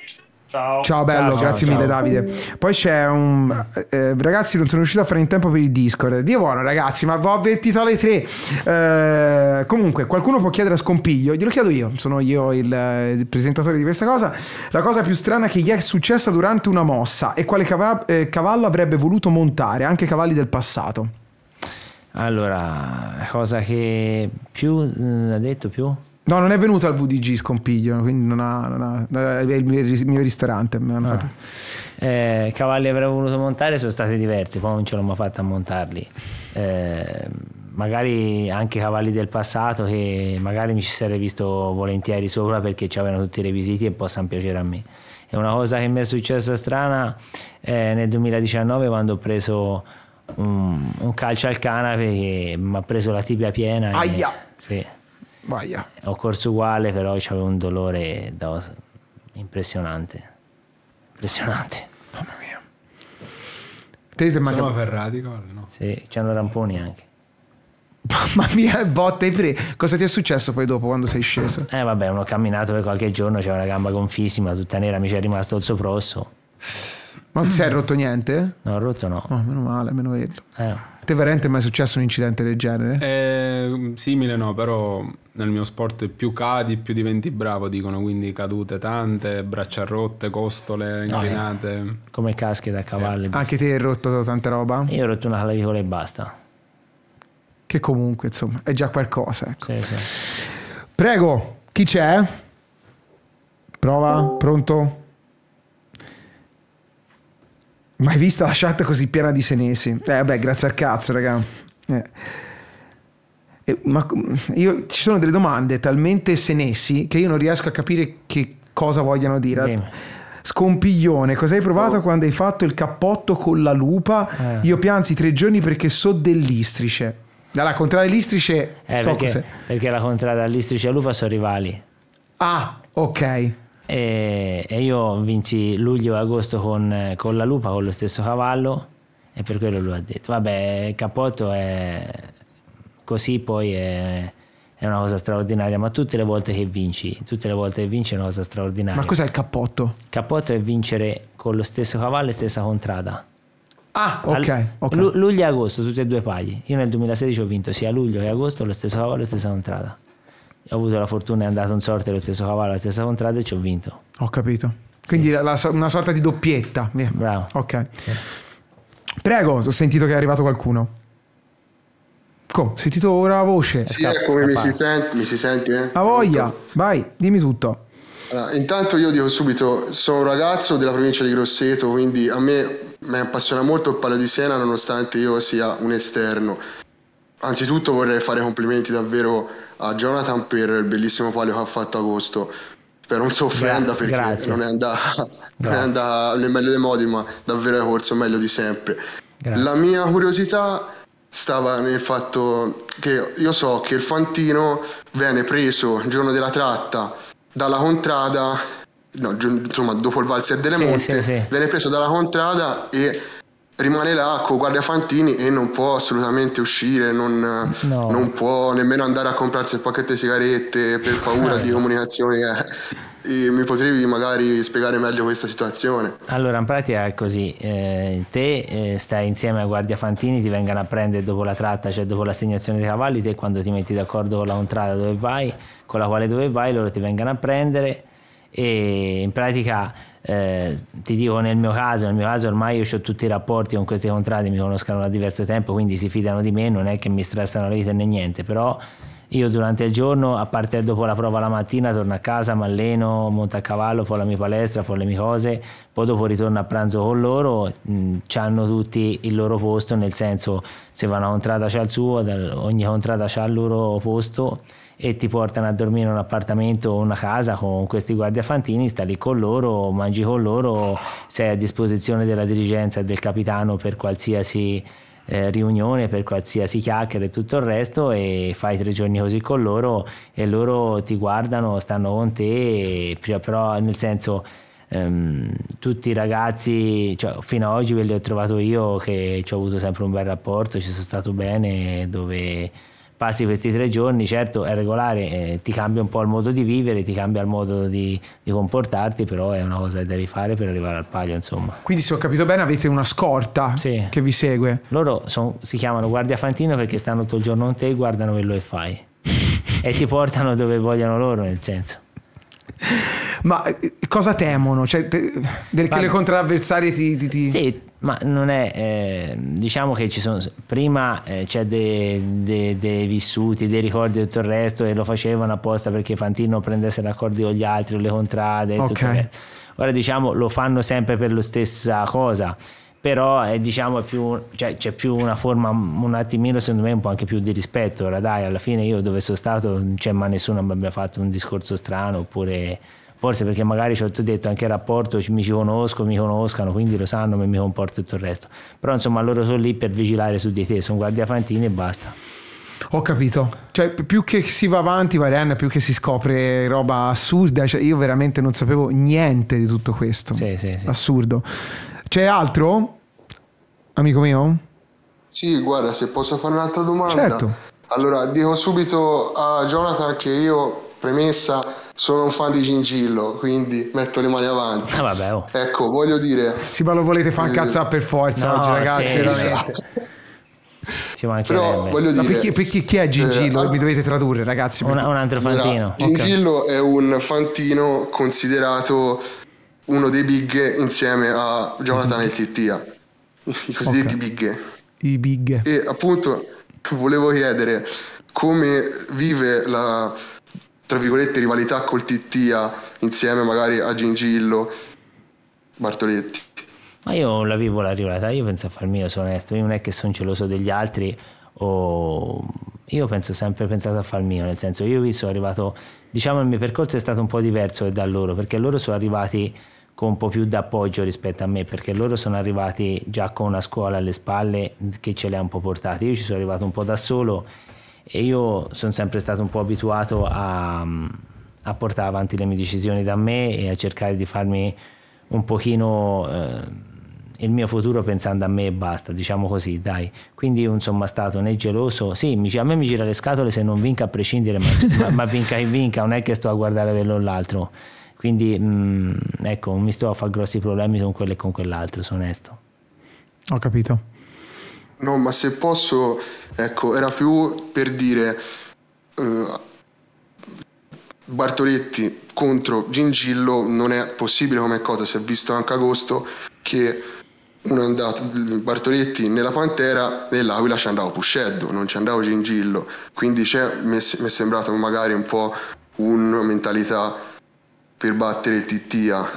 S1: Ciao. Ciao bello, ciao, grazie ciao. mille Davide. Poi c'è un... Eh, ragazzi non sono riuscito a fare in tempo per il Discord. Dio buono ragazzi, ma vi ho avvertito alle tre. Eh, comunque qualcuno può chiedere a Scompiglio, glielo chiedo io, sono io il, eh, il, presentatore di questa cosa. La cosa più strana che gli è successa durante una mossa e quale cav- eh, cavallo avrebbe voluto montare, anche cavalli del passato.
S2: Allora, la cosa che più mm, ha detto più?
S1: No, non è venuto al VDG scompiglio, quindi non ha, non ha, è il mio, il mio ristorante. Ah.
S2: Eh, cavalli avrei voluto montare sono stati diversi, poi non ce l'ho mai fatta a montarli. Eh, magari anche cavalli del passato che magari mi ci sarei visto volentieri sopra perché ci avevano tutti i requisiti e possano piacere a me. È una cosa che mi è successa strana eh, nel 2019 quando ho preso un, un calcio al canape che mi ha preso la tibia piena. Aia! E, sì. Vaia. Ah. Ho corso uguale, però c'avevo un dolore da... impressionante. Impressionante. Mamma mia. Te ti manca... Sono ferrati, no? Sì, c'hanno ramponi anche. Mamma mia, botte pre. Cosa ti è successo poi dopo quando sei sceso? Eh vabbè, ho camminato per qualche giorno, c'era la gamba gonfissima, tutta nera, mi c'è rimasto il soprosso non si è rotto niente? No, rotto no. Oh, meno male,
S1: meno vedo. Eh. Te veramente è mai successo un incidente del genere?
S2: Eh, simile no, però
S3: nel mio sport più cadi, più diventi bravo, dicono, quindi cadute tante, braccia
S2: rotte, costole inclinate. No, come caschi da cavallo. Sì. Anche te hai rotto tanta roba? Io ho rotto una clavicola e basta.
S1: Che comunque, insomma, è già qualcosa. Ecco. Sì, sì. Prego, chi c'è? Prova, pronto? Mai vista la chat così piena di senesi. Eh vabbè, grazie al cazzo, raga. Eh. Eh, ma io, ci sono delle domande talmente senesi che io non riesco a capire che cosa vogliano dire. Game. Scompiglione, cosa hai provato oh. quando hai fatto il cappotto con la lupa? Eh. Io pianzi tre giorni perché so dell'istrice.
S2: La contrada dell'istrice... Eh, so perché, perché la contrada dell'istrice e la lupa sono rivali. Ah, ok e, e io vinci luglio e agosto con, con, la lupa, con lo stesso cavallo e per quello lui ha detto, vabbè il cappotto è così poi è, è, una cosa straordinaria, ma tutte le volte che vinci, tutte le volte che vinci è una cosa straordinaria. Ma cos'è il
S1: cappotto?
S2: Il cappotto è vincere con lo stesso cavallo e stessa contrada. Ah, ok. Al, okay. Luglio e agosto, tutti e due pagli. Io nel 2016 ho vinto sia luglio che agosto lo stesso cavallo e stessa contrada ho avuto la fortuna, è andato in sorte lo stesso cavallo, la stessa contrada e ci ho vinto. Ho capito. Quindi sì. la, una sorta di doppietta. Yeah. Bravo. Ok. Sì. Prego, ho
S1: sentito che è arrivato qualcuno. Ho sentito ora la voce. Sì, Scappa, eccomi, mi si,
S4: senti, mi si senti? Eh? A
S1: voglia, tutto. vai, dimmi tutto.
S4: Allora, intanto io dico subito, sono un ragazzo della provincia di Grosseto, quindi a me mi appassiona molto il palo di Siena, nonostante io sia un esterno anzitutto vorrei fare complimenti davvero a Jonathan per il bellissimo palio che ha fatto agosto. Spero non si offenda perché grazie. non è andata, non è andata nel meglio dei modi, ma davvero è corso meglio di sempre. Grazie. La mia curiosità stava nel fatto che io so che il Fantino viene preso il giorno della tratta dalla contrada, no, insomma dopo il valzer delle sì, monte, sì, sì. viene preso dalla contrada e rimane là con Guardia Fantini e non può assolutamente uscire, non, no. non può nemmeno andare a comprarsi un pacchetto di sigarette per paura di comunicazione. Eh. eh. mi potevi magari spiegare meglio questa situazione?
S2: Allora, in pratica è così: eh, te eh, stai insieme a Guardia Fantini, ti vengono a prendere dopo la tratta, cioè dopo l'assegnazione dei cavalli. Te, quando ti metti d'accordo con la contrada dove vai, con la quale dove vai, loro ti vengono a prendere e in pratica eh, ti dico nel mio caso, nel mio caso ormai io ho tutti i rapporti con questi contratti, mi conoscono da diverso tempo, quindi si fidano di me, non è che mi stressano la vita né niente, però io durante il giorno, a parte dopo la prova la mattina, torno a casa, mi alleno, monto a cavallo, fo la mia palestra, fo le mie cose, poi dopo ritorno a pranzo con loro, mm, hanno tutti il loro posto, nel senso se vanno a contrada c'è il suo, ogni contrada c'ha il loro posto e ti portano a dormire in un appartamento o una casa con questi guardiafantini, sta lì con loro, mangi con loro, sei a disposizione della dirigenza e del capitano per qualsiasi eh, riunione, per qualsiasi chiacchiera e tutto il resto e fai tre giorni così con loro e loro ti guardano, stanno con te, cioè, però nel senso ehm, tutti i ragazzi, cioè, fino ad oggi ve li ho trovati io che ci ho avuto sempre un bel rapporto, ci sono stato bene dove passi questi tre giorni, certo è regolare, eh, ti cambia un po' il modo di vivere, ti cambia il modo di, di, comportarti, però è una cosa che devi fare per arrivare al palio, insomma. Quindi se ho capito bene avete una scorta sì. che vi segue. Loro son, si chiamano guardia fantino perché stanno tutto il giorno con te e guardano quello che fai e ti portano dove vogliono loro, nel senso ma eh, cosa temono? Cioè, te, perché le contraavversarie ti, ti, ti, Sì, ma non è... Eh, diciamo che ci sono... Prima eh, c'è dei de, de vissuti, dei ricordi e tutto il resto e lo facevano apposta perché Fantino prendesse d'accordo con gli altri, le contrade e okay. tutto il Ora diciamo lo fanno sempre per la stessa cosa però eh, diciamo, è, diciamo, più, cioè, c'è più una forma un attimino secondo me un po' anche più di rispetto ora dai alla fine io dove sono stato non c'è mai nessuno mi abbia fatto un discorso strano oppure forse perché magari ci ho detto anche il rapporto mi ci conosco mi conoscano quindi lo sanno mi comporto tutto il resto però insomma loro sono lì per vigilare su di te sono guardiafantini e basta ho capito. Cioè, più che si va
S1: avanti, Marianna, più che si scopre roba assurda. Cioè, io veramente non sapevo niente di tutto questo. Sì, sì, sì. Assurdo. C'è altro, amico mio?
S4: Sì, guarda, se posso fare un'altra domanda. Certo. Allora, dico subito a Jonathan che io, premessa, sono un fan di Gingillo, quindi metto le mani avanti. Ah, vabbè, oh. Ecco, voglio dire...
S1: Sì, ma lo volete far eh, cazzare per forza no, oggi, ragazzi, sì, veramente. Esatto. Ci
S4: Però voglio dire, perché, perché,
S1: chi è Gingillo? Eh, Mi dovete tradurre, ragazzi. Un,
S4: un altro fantino. Era, Gingillo okay. è un fantino considerato uno dei big insieme a Jonathan mm-hmm. e Tittia, i cosiddetti okay. big.
S1: I big.
S4: E appunto volevo chiedere come vive la tra virgolette rivalità col Tittia insieme magari a Gingillo, Bartoletti.
S2: Ma io la vivo la rivalità, io penso a far mio, sono onesto, io non è che sono geloso degli altri o io penso sempre pensato a far mio, nel senso io vi sono arrivato, diciamo il mio percorso è stato un po' diverso da loro, perché loro sono arrivati con un po' più d'appoggio rispetto a me perché loro sono arrivati già con una scuola alle spalle che ce le ha un po' portate. Io ci sono arrivato un po' da solo e io sono sempre stato un po' abituato a, a portare avanti le mie decisioni da me e a cercare di farmi un pochino eh, il mio futuro pensando a me e basta, diciamo così, dai. Quindi io insomma stato né geloso, sì, a me mi gira le scatole se non vinca a prescindere, ma, ma, ma vinca e vinca, non è che sto a guardare l'un l'altro. Quindi mh, mm, ecco, non mi sto a fare grossi problemi con quello e con quell'altro, sono onesto.
S1: Ho capito.
S4: No, ma se posso, ecco, era più per dire uh, Bartoletti contro Gingillo non è possibile come cosa, si è visto anche agosto che un'andata Bartoletti nella Pantera e l'Aquila ci andava Pusceddo, non ci andava Gingillo, quindi mi è sembrato magari un po' una mentalità per battere il TTA.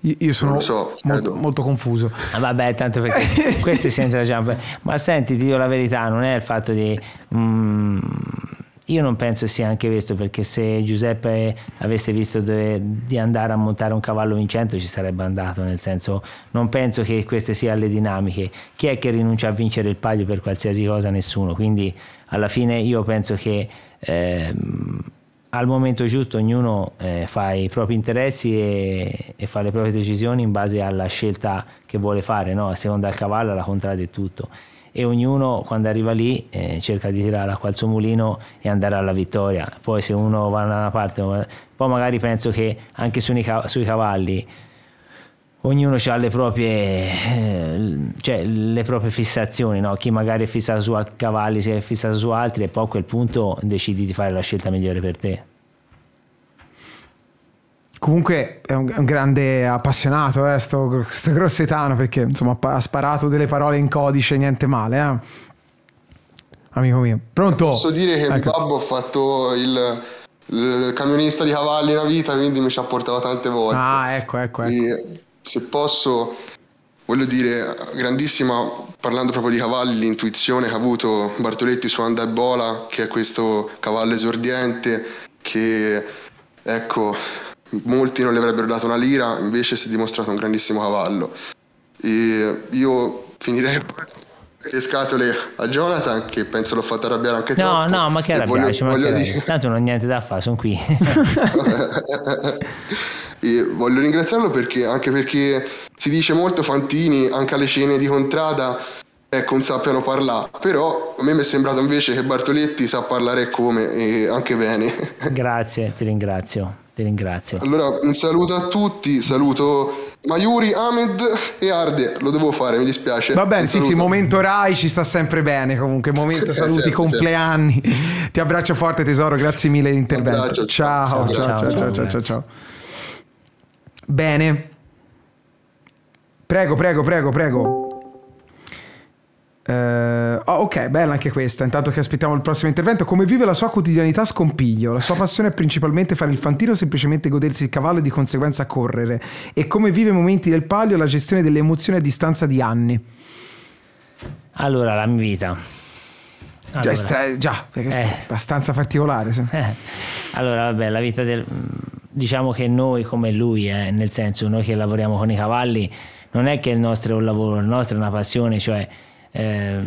S4: Io sono so,
S2: molto, molto, confuso. Ah, vabbè, tanto perché questo si entra già. Ma senti, ti dico la verità: non è il fatto di. Mm, io non penso sia anche questo, perché se Giuseppe avesse visto de, di andare a montare un cavallo vincente ci sarebbe andato, nel senso non penso che queste siano le dinamiche. Chi è che rinuncia a vincere il palio per qualsiasi cosa? Nessuno. Quindi alla fine io penso che... Eh, al momento giusto ognuno eh, fa i propri interessi e, e, fa le proprie decisioni in base alla scelta che vuole fare, no? a seconda del cavallo, alla contrada e tutto. E ognuno quando arriva lì eh, cerca di tirare l'acqua al suo mulino e andare alla vittoria. Poi se uno va da una parte, poi magari penso che anche sui, sui cavalli ognuno ha le proprie, cioè, le proprie fissazioni, no? chi magari è fissato su cavalli, si è fissato su altri e poi a quel punto decidi di fare la scelta migliore per te.
S1: Comunque è un, un grande appassionato, eh, grossetano, perché insomma ha sparato delle parole in codice, niente male. Eh. Amico mio, pronto? Posso dire che ecco. il
S4: babbo ha fatto il, il, camionista di cavalli una vita, quindi mi ci ha portato tante volte. Ah, ecco, ecco. ecco. E se posso, voglio dire, grandissima, parlando proprio di cavalli, l'intuizione che ha avuto Bartoletti su Andebola, che è questo cavallo esordiente, che ecco, molti non gli avrebbero dato una lira, invece si è dimostrato un grandissimo cavallo. E io finirei le scatole a Jonathan che penso l'ho fatto arrabbiare anche te. No, troppo, no,
S2: ma che arrabbiarci, voglio, voglio dire... tanto non ho niente da fare, sono qui.
S4: E voglio ringraziarlo perché, anche perché si dice molto Fantini, anche alle scene di Contrada, ecco, non sappiano parlare, però a me mi è sembrato invece che Bartoletti sa parlare come e anche bene.
S2: Grazie, ti ringrazio, ti ringrazio.
S4: Allora, un saluto a tutti, saluto Maiuri, Ahmed e Arde, lo devo fare, mi dispiace. Va bene, sì, sì,
S2: momento Rai ci sta
S1: sempre bene comunque, momento saluti, certo, compleanni. Certo. Ti abbraccio forte tesoro, grazie mille dell'intervento. Ciao ciao ciao, ciao, ciao, ciao, ciao. ciao Bene. Prego, prego, prego, prego. Uh, oh, ok, bella anche questa. Intanto che aspettiamo il prossimo intervento, come vive la sua quotidianità scompiglio? La sua passione è principalmente fare il fantino, semplicemente godersi il cavallo e di conseguenza correre. E come vive i momenti del palio e la gestione delle emozioni a distanza di anni?
S2: Allora, la mia vita. Allora. Già, già, perché è eh. abbastanza particolare. Eh. Allora, vabbè, la vita del diciamo che noi come lui, eh, nel senso noi che lavoriamo con i cavalli, non è che il nostro è un lavoro, il nostro è una passione, cioè eh,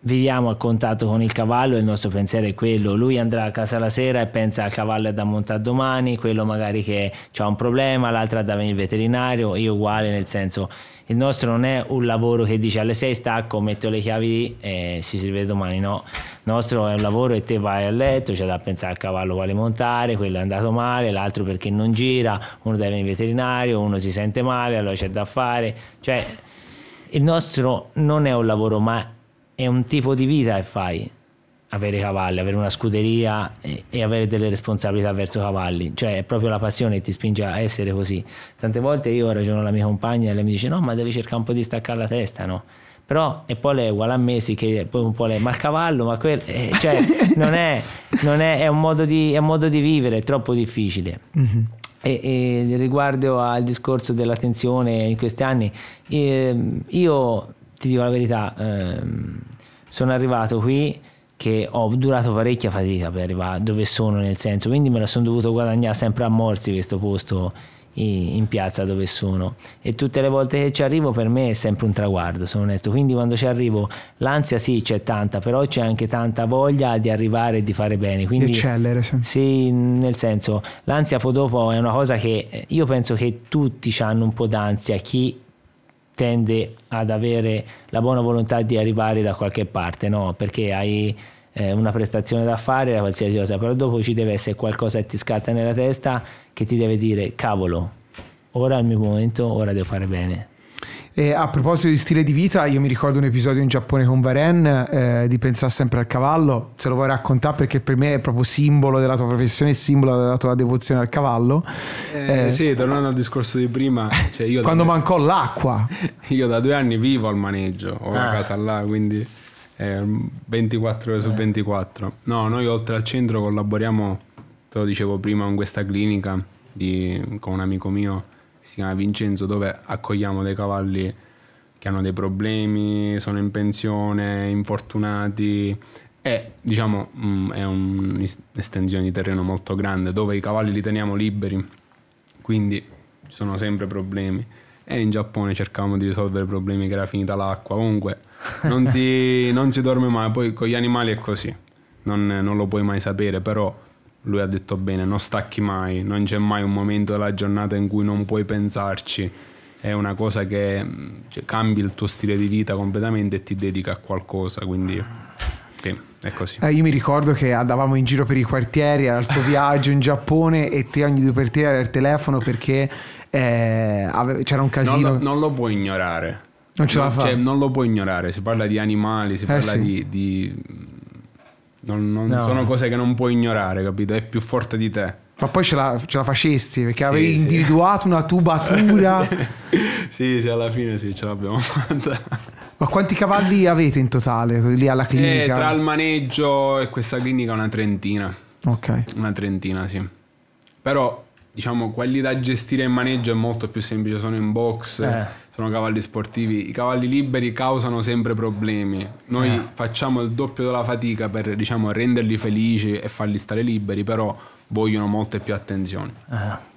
S2: viviamo a contatto con il cavallo e il nostro pensiero è quello. Lui andrà a casa la sera e pensa al cavallo da montare domani, quello magari che ha un problema, l'altro da venire il veterinario, io uguale nel senso il nostro non è un lavoro che dice alle 6 stacco, metto le chiavi e ci si vede domani, no. Il nostro è un lavoro e te vai a letto, c'è da pensare al cavallo quale montare, quello è andato male, l'altro perché non gira, uno deve in veterinario, uno si sente male, allora c'è da fare. Cioè, il nostro non è un lavoro, ma è un tipo di vita che fai avere cavalli, avere una scuderia e, e, avere delle responsabilità verso cavalli, cioè è proprio la passione che ti spinge a essere così. Tante volte io ragiono alla mia compagna e lei mi dice no ma devi cercare un po' di staccare la testa, no? Però, e poi lei è uguale a me, sì, che poi un po' lei, ma il cavallo, ma quello, eh, cioè non, è, non è, è, un di, è, un modo di, vivere, è troppo difficile. Mm-hmm. E, e, riguardo al discorso dell'attenzione in questi anni, eh, io ti dico la verità, eh, sono arrivato qui che ho durato parecchia fatica per arrivare dove sono nel senso, quindi me la sono dovuto guadagnare sempre a morsi questo posto in, piazza dove sono e tutte le volte che ci arrivo per me è sempre un traguardo, sono onesto. Quindi quando ci arrivo l'ansia sì c'è tanta, però c'è anche tanta voglia di arrivare e di fare bene. Quindi, di eccellere. Sì. sì, nel senso l'ansia poi dopo è una cosa che io penso che tutti hanno un po' d'ansia, chi tende ad avere la buona volontà di arrivare da qualche parte, no? perché hai eh, una prestazione da fare, qualsiasi cosa, però dopo ci deve essere qualcosa che ti scatta nella testa che ti deve dire cavolo, ora è il mio momento, ora devo fare bene.
S1: E eh, a proposito di stile di vita, io mi ricordo un episodio in Giappone con Varen eh, di pensare sempre al cavallo. Se lo vuoi raccontare, perché per me è proprio simbolo della tua professione, simbolo della tua devozione al cavallo. Eh, eh, sì,
S3: tornando al discorso di prima, cioè quando due... mancò
S1: l'acqua,
S3: io da due anni vivo al maneggio, ho una ah. casa là, quindi 24 eh, ore su 24. Eh. No, noi oltre al centro collaboriamo, te lo dicevo prima, con questa clinica di, con un amico mio si chiama Vincenzo, dove accogliamo dei cavalli che hanno dei problemi, sono in pensione, infortunati. E diciamo mm, è un'estensione di terreno molto grande dove i cavalli li teniamo liberi, quindi ci sono sempre problemi. E in Giappone cercavamo di risolvere problemi che era finita l'acqua. Comunque non si, non si dorme mai, poi con gli animali è così, non, non lo puoi mai sapere, però lui ha detto bene, non stacchi mai, non c'è mai un momento della giornata in cui non puoi pensarci, è una cosa che cioè, cambi il tuo stile di vita completamente e ti dedica a qualcosa, quindi sì, è così.
S1: Eh, io mi ricordo che andavamo in giro per i quartieri, era il tuo viaggio in Giappone e te ogni due per te era il telefono perché eh, ave- c'era un casino. Non lo,
S3: non lo puoi ignorare. Non ce la fa. Cioè, non lo puoi ignorare, si parla di animali, si eh, parla sì. di, di non, non no. Sono cose che non puoi ignorare, capito? È più forte
S1: di te. Ma poi ce la, ce la facesti perché sì, avevi sì. individuato una tubatura.
S3: sì, sì, alla fine sì, ce l'abbiamo fatta.
S1: Ma quanti cavalli avete in totale lì alla eh, clinica? Eh, tra il
S3: maneggio e questa clinica una trentina. Ok. Una trentina, sì. Però, diciamo, quelli da gestire in maneggio è molto più semplice, sono in box. Eh sono cavalli sportivi. I cavalli liberi causano sempre problemi. Noi eh. facciamo il doppio della fatica per diciamo, renderli felici e farli stare liberi, però vogliono molte più attenzioni.
S1: Eh.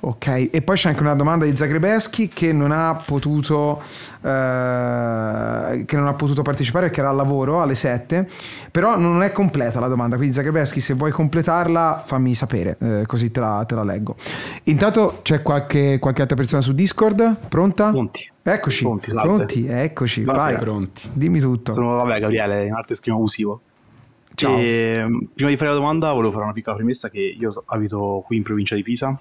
S1: Ok, e poi c'è anche una domanda di Zagrebeschi che non ha potuto, eh, che non ha potuto partecipare perché era al lavoro alle 7, però non è completa la domanda, quindi Zagrebeschi se vuoi completarla fammi sapere, eh, così te la, te la, leggo. Intanto c'è qualche, qualche altra persona su Discord, pronta? Pronti. Eccoci, pronti, pronti eccoci, Buonasera. vai, pronti. dimmi tutto. Sono,
S6: vabbè Gabriele, in arte scrivo abusivo. Ciao. E, ehm, prima di fare la domanda volevo fare una piccola premessa che io abito qui in provincia di Pisa,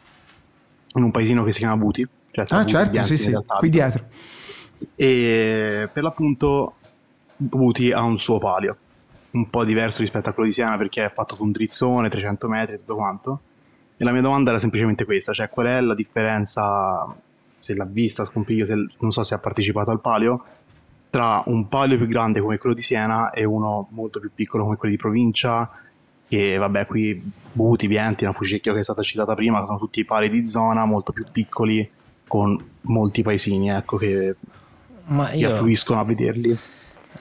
S6: in un paesino che si chiama Buti. Cioè ah, Buti certo, sì, sì, qui dietro. E per l'appunto Buti ha un suo palio, un po' diverso rispetto a quello di Siena perché è fatto su un drizzone, 300 metri e tutto quanto. E la mia domanda era semplicemente questa, cioè qual è la differenza, se l'ha vista Scompiglio, se, non so se ha partecipato al palio, tra un palio più grande come quello di Siena e uno molto più piccolo come quello di provincia e vabbè qui Buti, Vienti, Fucicchio che è stata citata prima, sono tutti pari di zona, molto più piccoli, con molti paesini ecco, che,
S2: Ma io, affluiscono
S6: a vederli.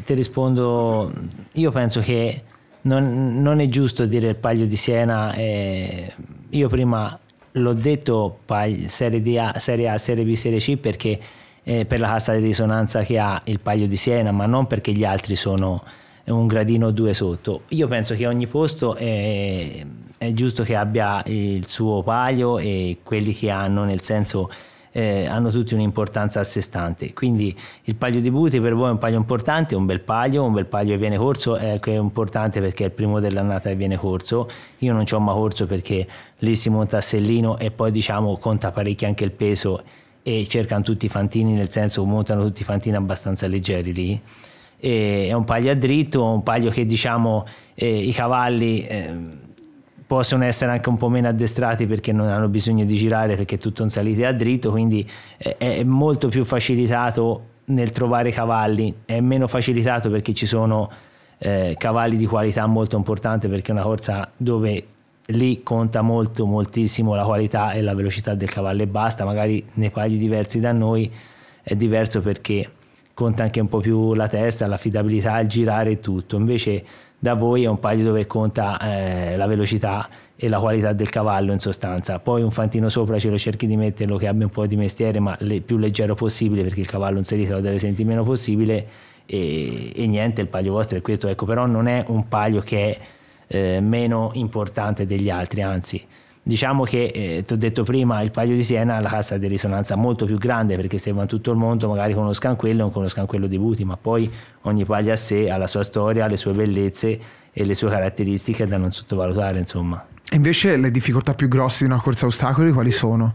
S6: Ti
S2: rispondo, io penso che non, non è giusto dire il Paglio di Siena, eh, io prima l'ho detto pag- serie, A, serie A, Serie B, Serie C perché eh, per la cassa di risonanza che ha il Paglio di Siena, ma non perché gli altri sono un gradino o due sotto. Io penso che ogni posto è, è, giusto che abbia il suo palio e quelli che hanno, nel senso eh, hanno tutti un'importanza a sé stante. Quindi il palio di Buti per voi è un palio importante, un bel palio, un bel palio che viene corso, eh, che è importante perché è il primo dell'annata che viene corso. Io non ho mai corso perché lì si monta a sellino e poi diciamo conta parecchio anche il peso e cercano tutti i fantini, nel senso montano tutti i fantini abbastanza leggeri lì eh, è un paglio a dritto, un paglio che diciamo eh, i cavalli eh, possono essere anche un po' meno addestrati perché non hanno bisogno di girare perché tutto in salita è a dritto, quindi eh, è molto più facilitato nel trovare cavalli, è meno facilitato perché ci sono eh, cavalli di qualità molto importante perché è una corsa dove lì conta molto moltissimo la qualità e la velocità del cavallo e basta, magari nei pagli diversi da noi è diverso perché conta anche un po' più la testa, l'affidabilità, il girare e tutto. Invece da voi è un paio dove conta eh, la velocità e la qualità del cavallo in sostanza. Poi un fantino sopra ce lo cerchi di metterlo che abbia un po' di mestiere, ma le, più leggero possibile perché il cavallo in salita lo deve sentire meno possibile. E, e, niente, il paglio vostro è questo. Ecco, però non è un paglio che è eh, meno importante degli altri, anzi Diciamo che, eh, ti ho detto prima, il Palio di Siena ha la cassa di risonanza molto più grande perché stiamo in tutto il mondo magari conoscono quello e non conoscono quello di Buti, ma poi ogni palio a sé ha la sua storia, le sue bellezze e le sue caratteristiche da non sottovalutare. Insomma.
S7: E
S1: invece le difficoltà più grosse di una corsa a ostacoli quali sono?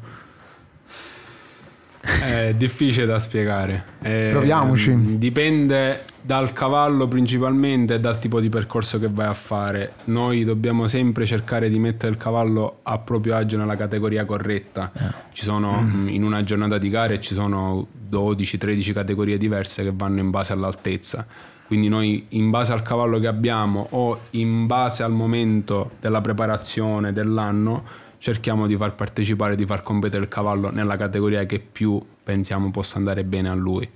S3: È difficile da spiegare. È, Proviamoci. Mm, dipende dal cavallo principalmente e dal tipo di percorso che vai a fare. Noi dobbiamo sempre cercare di mettere il cavallo a proprio agio nella categoria corretta. Eh. Ci sono mm. mm. in una giornata di gare ci sono 12-13 categorie diverse che vanno in base all'altezza. Quindi noi in base al cavallo che abbiamo o in base al momento della preparazione dell'anno cerchiamo di far partecipare, di far competere il cavallo nella categoria che più pensiamo possa andare bene a lui.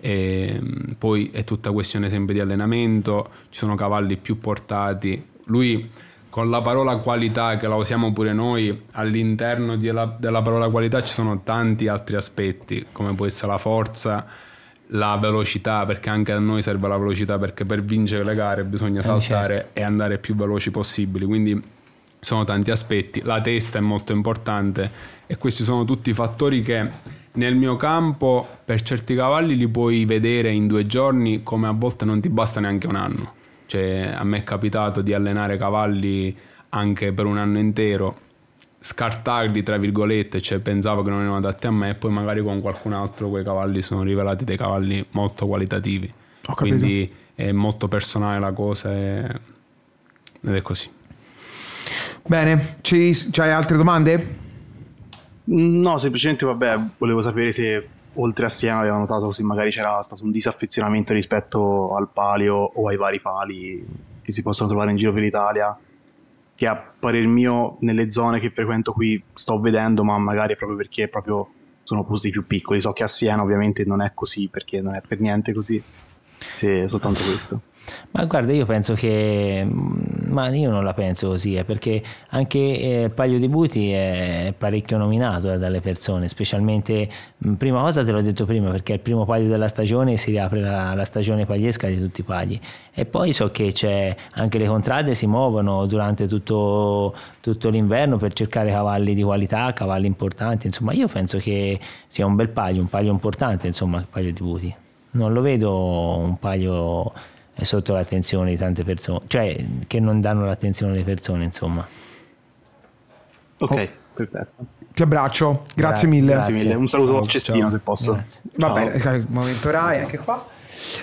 S3: E ehm, poi è tutta questione sempre di allenamento, ci sono cavalli più portati. Lui con la parola qualità che la usiamo pure noi, all'interno della, della parola qualità ci sono tanti altri aspetti, come può essere la forza, la velocità, perché anche a noi serve la velocità, perché per vincere le gare bisogna eh, saltare certo. e andare più veloci possibili. Quindi sono tanti aspetti, la testa è molto importante e questi sono tutti fattori che nel mio campo per certi cavalli li puoi vedere in due giorni come a volte non ti basta neanche un anno. Cioè, a me è capitato di allenare cavalli anche per un anno intero, scartarli tra virgolette, cioè pensavo che non erano adatti a me e poi magari con qualcun altro quei cavalli sono rivelati dei cavalli molto qualitativi. Quindi è molto
S1: personale la cosa e... ed è così. Bene,
S6: c'hai, c'hai altre domande? No, semplicemente vabbè, volevo sapere se oltre a Siena aveva notato se magari c'era stato un disaffezionamento rispetto al palio o ai vari pali che si possono trovare in giro per l'Italia, che a parer mio nelle zone che frequento qui sto vedendo, ma magari proprio perché proprio sono posti più piccoli. So che a Siena ovviamente non è così perché non è per niente così. è soltanto questo.
S2: Ma guarda, io penso che, mm, ma io non la penso così, eh, perché anche eh, Paglio di Buti è parecchio nominato eh, dalle persone, specialmente, mm, prima cosa te l'ho detto prima, perché è il primo paglio della stagione si riapre la, la stagione pagliesca di tutti i pagli. E poi so che c'è, anche le contrade si muovono durante tutto, tutto l'inverno per cercare cavalli di qualità, cavalli importanti, insomma io penso che sia un bel paglio, un paglio importante, insomma, il paglio di Buti. Non lo vedo un paglio è sotto l'attenzione di tante persone, cioè che non danno l'attenzione alle persone, insomma.
S1: Ok, oh. perfetto. Ti abbraccio, grazie, grazie mille. Grazie mille, un saluto ciao, a Cestino ciao. se posso. Va bene, cioè, momento Rai anche qua.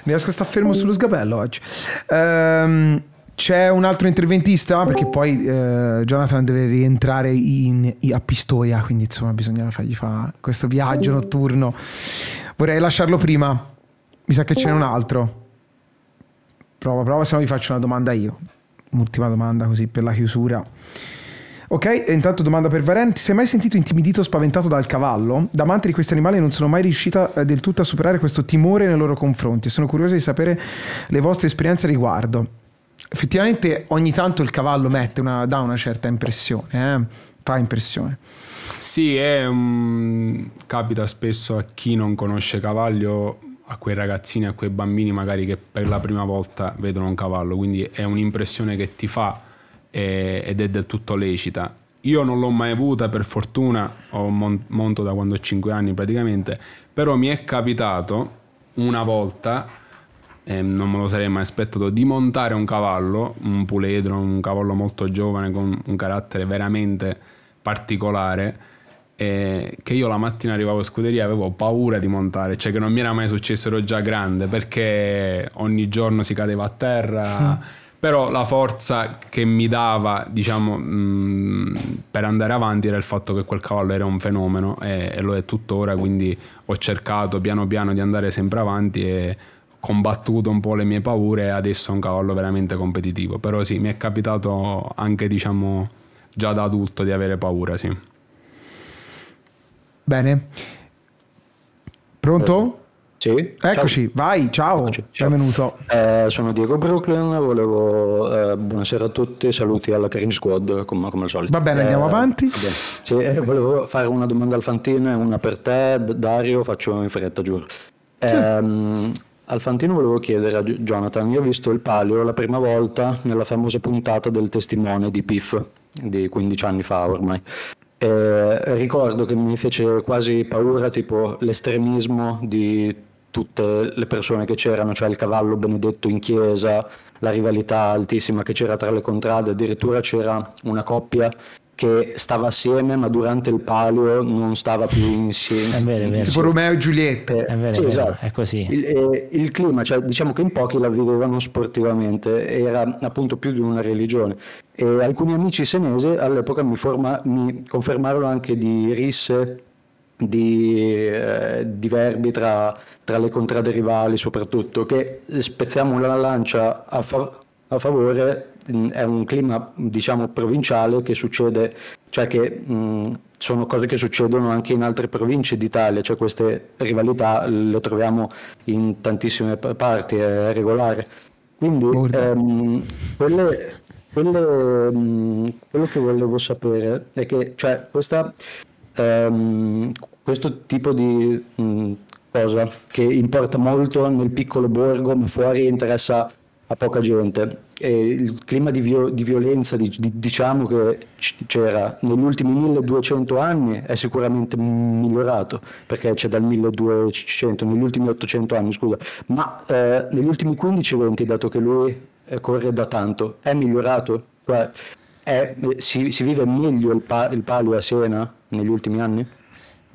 S1: Riesco a stare fermo sullo sgabello oggi. Ehm, c'è un altro interventista perché poi eh, Jonathan deve rientrare in, in, a Pistoia, quindi insomma bisogna fargli fare questo viaggio notturno. Vorrei lasciarlo prima, mi sa che ce n'è un altro. Prova, prova, se no vi faccio una domanda io. Ultima domanda così per la chiusura. Ok, intanto domanda per Varenti. Si è mai sentito intimidito o spaventato dal cavallo? Da amante di questi animali non sono mai riuscita eh, del tutto a superare questo timore nei loro confronti. Sono curiosa di sapere le vostre esperienze a riguardo. Effettivamente ogni tanto il cavallo una, dà una certa impressione, eh? fa impressione.
S3: Sì, è, um, capita spesso a chi non conosce cavallo a quei ragazzini, a quei bambini magari che per la prima volta vedono un cavallo, quindi è un'impressione che ti fa eh, ed è del tutto lecita. Io non l'ho mai avuta, per fortuna, ho monto da quando ho 5 anni praticamente, però mi è capitato una volta, eh, non me lo sarei mai aspettato, di montare un cavallo, un puledro, un cavallo molto giovane con un carattere veramente particolare eh, che io la mattina arrivavo in scuderia e avevo paura di montare, cioè che non mi era mai successo, ero già grande perché ogni giorno si cadeva a terra. Però la forza che mi dava, diciamo, mh, mm, per andare avanti era il fatto che quel cavallo era un fenomeno e, e lo è tuttora, quindi ho cercato piano piano di andare sempre avanti e combattuto un po' le mie paure e adesso è un cavallo veramente competitivo. Però sì, mi è capitato anche, diciamo, già da adulto di avere paura, sì.
S1: Bene.
S7: Pronto? Sì. Eccoci, ciao. vai, ciao, ciao. benvenuto. Eh, sono Diego Brooklyn, volevo, eh, buonasera a tutti, saluti alla Green Squad come, come al solito. Va bene, andiamo eh, avanti. Sì, eh, volevo fare una domanda al Fantino e una per te, Dario, faccio in fretta, giuro. Sì. Ehm, al Fantino volevo chiedere a Jonathan, io ho visto il palio la prima volta nella famosa puntata del testimone di Piff di 15 anni fa ormai. Eh, ricordo che mi fece quasi paura tipo l'estremismo di tutte le persone che c'erano, cioè il cavallo benedetto in chiesa, la rivalità altissima che c'era tra le contrade, addirittura c'era una coppia che stava assieme ma durante il palio non stava più insieme. È vero, è vero. Tipo Romeo e Giulietta. È vero, sì, è, vero. Esatto. è così. Il, il, clima, cioè, diciamo che in pochi la vivevano sportivamente, era appunto più di una religione. E alcuni amici senesi all'epoca mi, forma, mi confermarono anche di risse, di eh, diverbi tra, tra le contrade rivali soprattutto, che spezziamo la lancia a, favore a favore mm, è un clima diciamo provinciale che succede, cioè che mh, mm, sono cose che succedono anche in altre province d'Italia, cioè queste rivalità le troviamo in tantissime parti, è regolare. Quindi ehm, quelle, quelle, mh, mm, quello che volevo sapere è che cioè, questa, ehm, questo tipo di mh, cosa che importa molto nel piccolo borgo, ma fuori interessa a poca gente. E il clima di, viol- di violenza di- di- diciamo che c- c'era negli ultimi 1200 anni è sicuramente migliorato, perché c'è dal 1200, negli ultimi 800 anni scusa, ma eh, negli ultimi 15-20 dato che lui eh, corre da tanto, è migliorato? Cioè, è, eh, si-, si, vive meglio il, pa- il palio a Siena negli ultimi anni?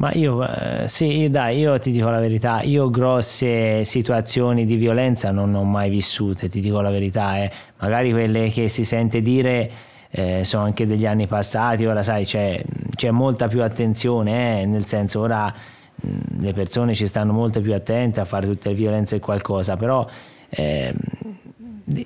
S2: Ma io, eh, sì, dai, io ti dico la verità, io grosse situazioni di violenza non ho mai vissute, ti dico la verità, eh. magari quelle che si sente dire eh, sono anche degli anni passati, ora sai c'è, c'è molta più attenzione, eh, nel senso ora mh, mm, le persone ci stanno molto più attente a fare tutte le violenze e qualcosa, però ehm,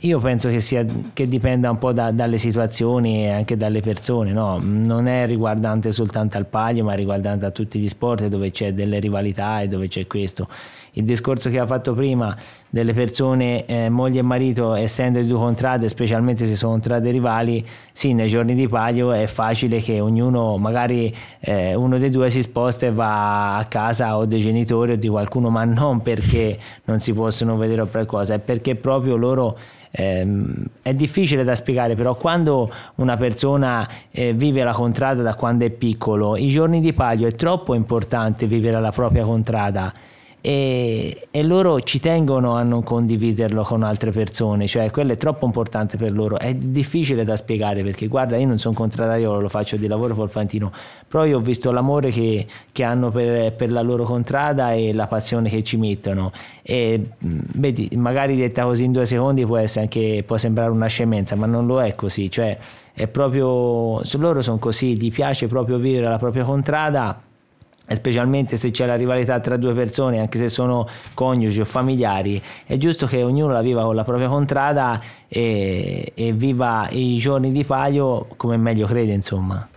S2: io penso che, sia, che dipenda un po' da, dalle situazioni e anche dalle persone, no? non è riguardante soltanto al palio ma riguardante a tutti gli sport dove c'è delle rivalità e dove c'è questo il discorso che ha fatto prima delle persone, eh, moglie e marito, essendo di due contrade, specialmente se sono contrade rivali, sì, nei giorni di palio è facile che ognuno, magari eh, uno dei due si sposta e va a casa o dei genitori o di qualcuno, ma non perché non si possono vedere o qualcosa, è perché proprio loro ehm, è difficile da spiegare, però quando una persona eh, vive la contrada da quando è piccolo, i giorni di palio è troppo importante vivere la propria contrada e, e, loro ci tengono a non condividerlo con altre persone, cioè quello è troppo importante per loro, è difficile da spiegare perché guarda io non sono contrario, lo faccio di lavoro Forfantino, però io ho visto l'amore che, che hanno per, per, la loro contrada e la passione che ci mettono e vedi, magari detta così in due secondi può, anche, può sembrare una scemenza, ma non lo è così, cioè è proprio, loro sono così, gli piace proprio vivere la propria contrada specialmente se c'è la rivalità tra due persone, anche se sono coniugi o familiari, è giusto che ognuno la viva con la propria contrada e, e viva i giorni di paio come meglio crede, insomma.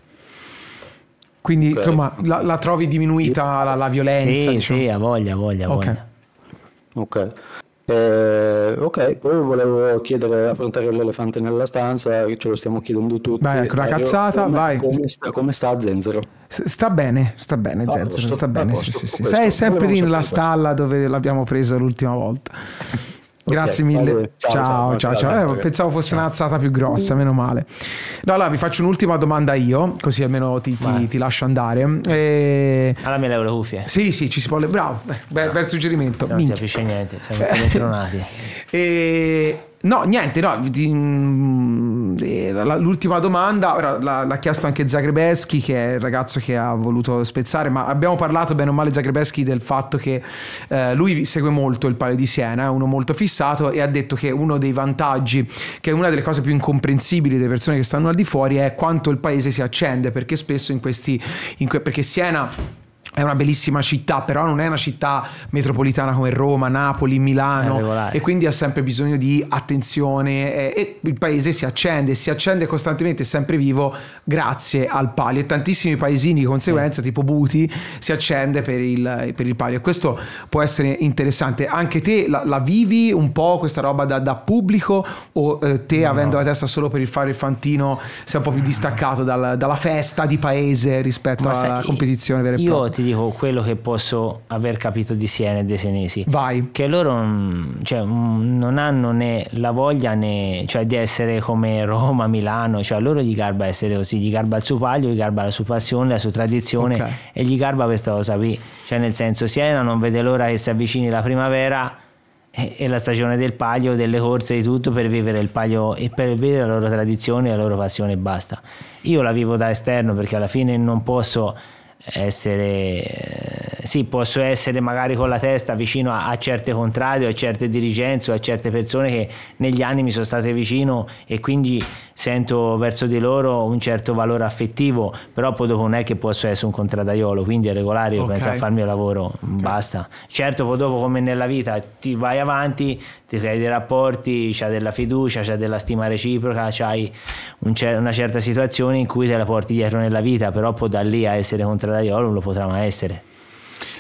S2: Quindi okay. insomma la, la, trovi diminuita la, la violenza? Sì, diciamo. sì, ha voglia, ha voglia, ha voglia.
S7: Okay. ok. Eh, ok, poi volevo chiedere, affrontare l'elefante nella stanza, ce lo stiamo chiedendo tutti. Vai, ecco una Mario, cazzata, come, vai. Come sta, come sta, Zenzero?
S1: Sta bene, sta bene ah, Zenzero, sta bene. sì, sì, sì. Sei sempre lì nella stalla dove l'abbiamo presa l'ultima volta.
S7: Grazie okay, mille. Allora, ciao, ciao,
S1: ciao. ciao, ciao. Eh, pensavo fosse ciao. un'alzata più grossa, meno male. No, allora vi faccio un'ultima domanda io, così almeno ti, ti, ti lascio andare. E... Eh, Alla mia le cuffie. Sì, sì, ci si può. Le... Bravo, beh, bel, suggerimento. Se non Minchia. si capisce niente, siamo intronati. e... Eh, No, niente, no. Mm, eh, l'ultima domanda, ora l'ha chiesto anche Zagrebeschi, che è il ragazzo che ha voluto spezzare, ma abbiamo parlato bene o male Zagrebeschi del fatto che eh, lui segue molto il Palio di Siena, è uno molto fissato e ha detto che uno dei vantaggi, che è una delle cose più incomprensibili delle persone che stanno al di fuori, è quanto il paese si accende, perché spesso in questi... In que, perché Siena è una bellissima città, però non è una città metropolitana come Roma, Napoli, Milano e quindi ha sempre bisogno di attenzione e, e il paese si accende, si accende costantemente, è sempre vivo grazie al palio e tantissimi paesini di conseguenza, sì. tipo Buti, si accende per il, per il, palio. Questo può essere interessante. Anche te la, la vivi un po' questa roba da, da pubblico o eh, te no, avendo no. la testa solo per il fare il fantino sei un po' più distaccato dal, dalla festa di paese rispetto Ma alla sai,
S2: competizione vera e propria? Ti dico quello che posso aver capito di Siena e dei senesi. Vai. Che loro mm, cioè, mm, non hanno né la voglia né, cioè, di essere come Roma, Milano, cioè loro gli garba essere così, gli garba il suo paglio, gli garba la sua passione, la sua tradizione okay. e gli garba questa cosa qui. Cioè nel senso Siena non vede l'ora che si avvicini la primavera e la stagione del palio, delle corse, di tutto per vivere il palio e per vivere la loro tradizione e la loro passione e basta. Io la vivo da esterno perché alla fine non posso essere sì, posso essere magari con la testa vicino a, a certe contrade o a certe dirigenze o a certe persone che negli anni mi sono state vicino e quindi sento verso di loro un certo valore affettivo, però poi dopo non è che posso essere un contradaiolo, quindi è regolare, io okay. penso a fare il mio lavoro, okay. basta. Certo, poi dopo come nella vita ti vai avanti, ti crei dei rapporti, c'è della fiducia, c'è della stima reciproca, c'hai un cer- una certa situazione in cui te la porti dietro nella vita, però poi da lì a essere contradaiolo non lo potrà mai essere.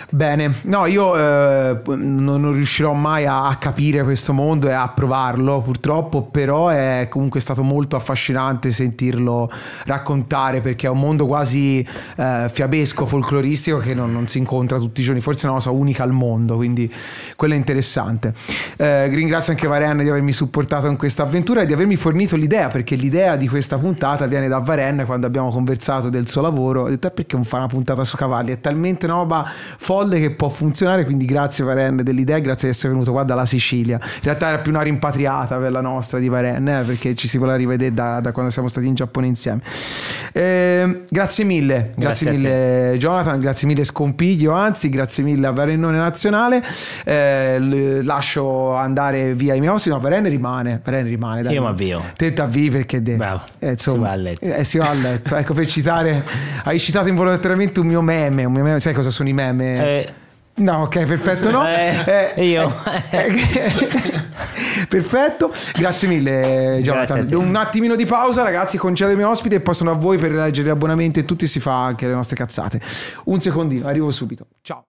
S1: Bene, no, io eh, non riuscirò mai a, a, capire questo mondo e a provarlo purtroppo, però è comunque stato molto affascinante sentirlo raccontare perché è un mondo quasi eh, fiabesco, folcloristico che non, non, si incontra tutti i giorni, forse è una cosa unica al mondo, quindi quello è interessante. Eh, ringrazio anche Varenna di avermi supportato in questa avventura e di avermi fornito l'idea, perché l'idea di questa puntata viene da Varenna quando abbiamo conversato del suo lavoro, ho detto eh, perché non fa una puntata su cavalli, è talmente una roba forte folle che può funzionare, quindi grazie Varenne dell'idea, grazie di essere venuto qua dalla Sicilia. In realtà era più una rimpatriata per la nostra di Varenne, eh, perché ci si vuole rivedere da, da, quando siamo stati in Giappone insieme. Eh, grazie mille, grazie, grazie mille Jonathan, grazie mille Scompiglio, anzi grazie mille a Varennone Nazionale. Eh, lascio andare via i miei ospiti, no, Varenne rimane, Varenne rimane. Dai. Io mi avvio. Te ti perché... De- Bravo, eh, insomma, eh, si va a letto. ecco, per citare, hai citato involontariamente un mio meme, un mio meme sai cosa sono i meme? Eh, eh, no, ok, perfetto, no? Eh,
S2: eh, io. Eh, eh,
S1: perfetto, grazie mille Jonathan. Grazie un attimino di pausa ragazzi, concedo i miei ospiti e poi sono a voi per leggere gli abbonamenti e tutti si fa anche le nostre cazzate. Un secondino, arrivo subito. Ciao.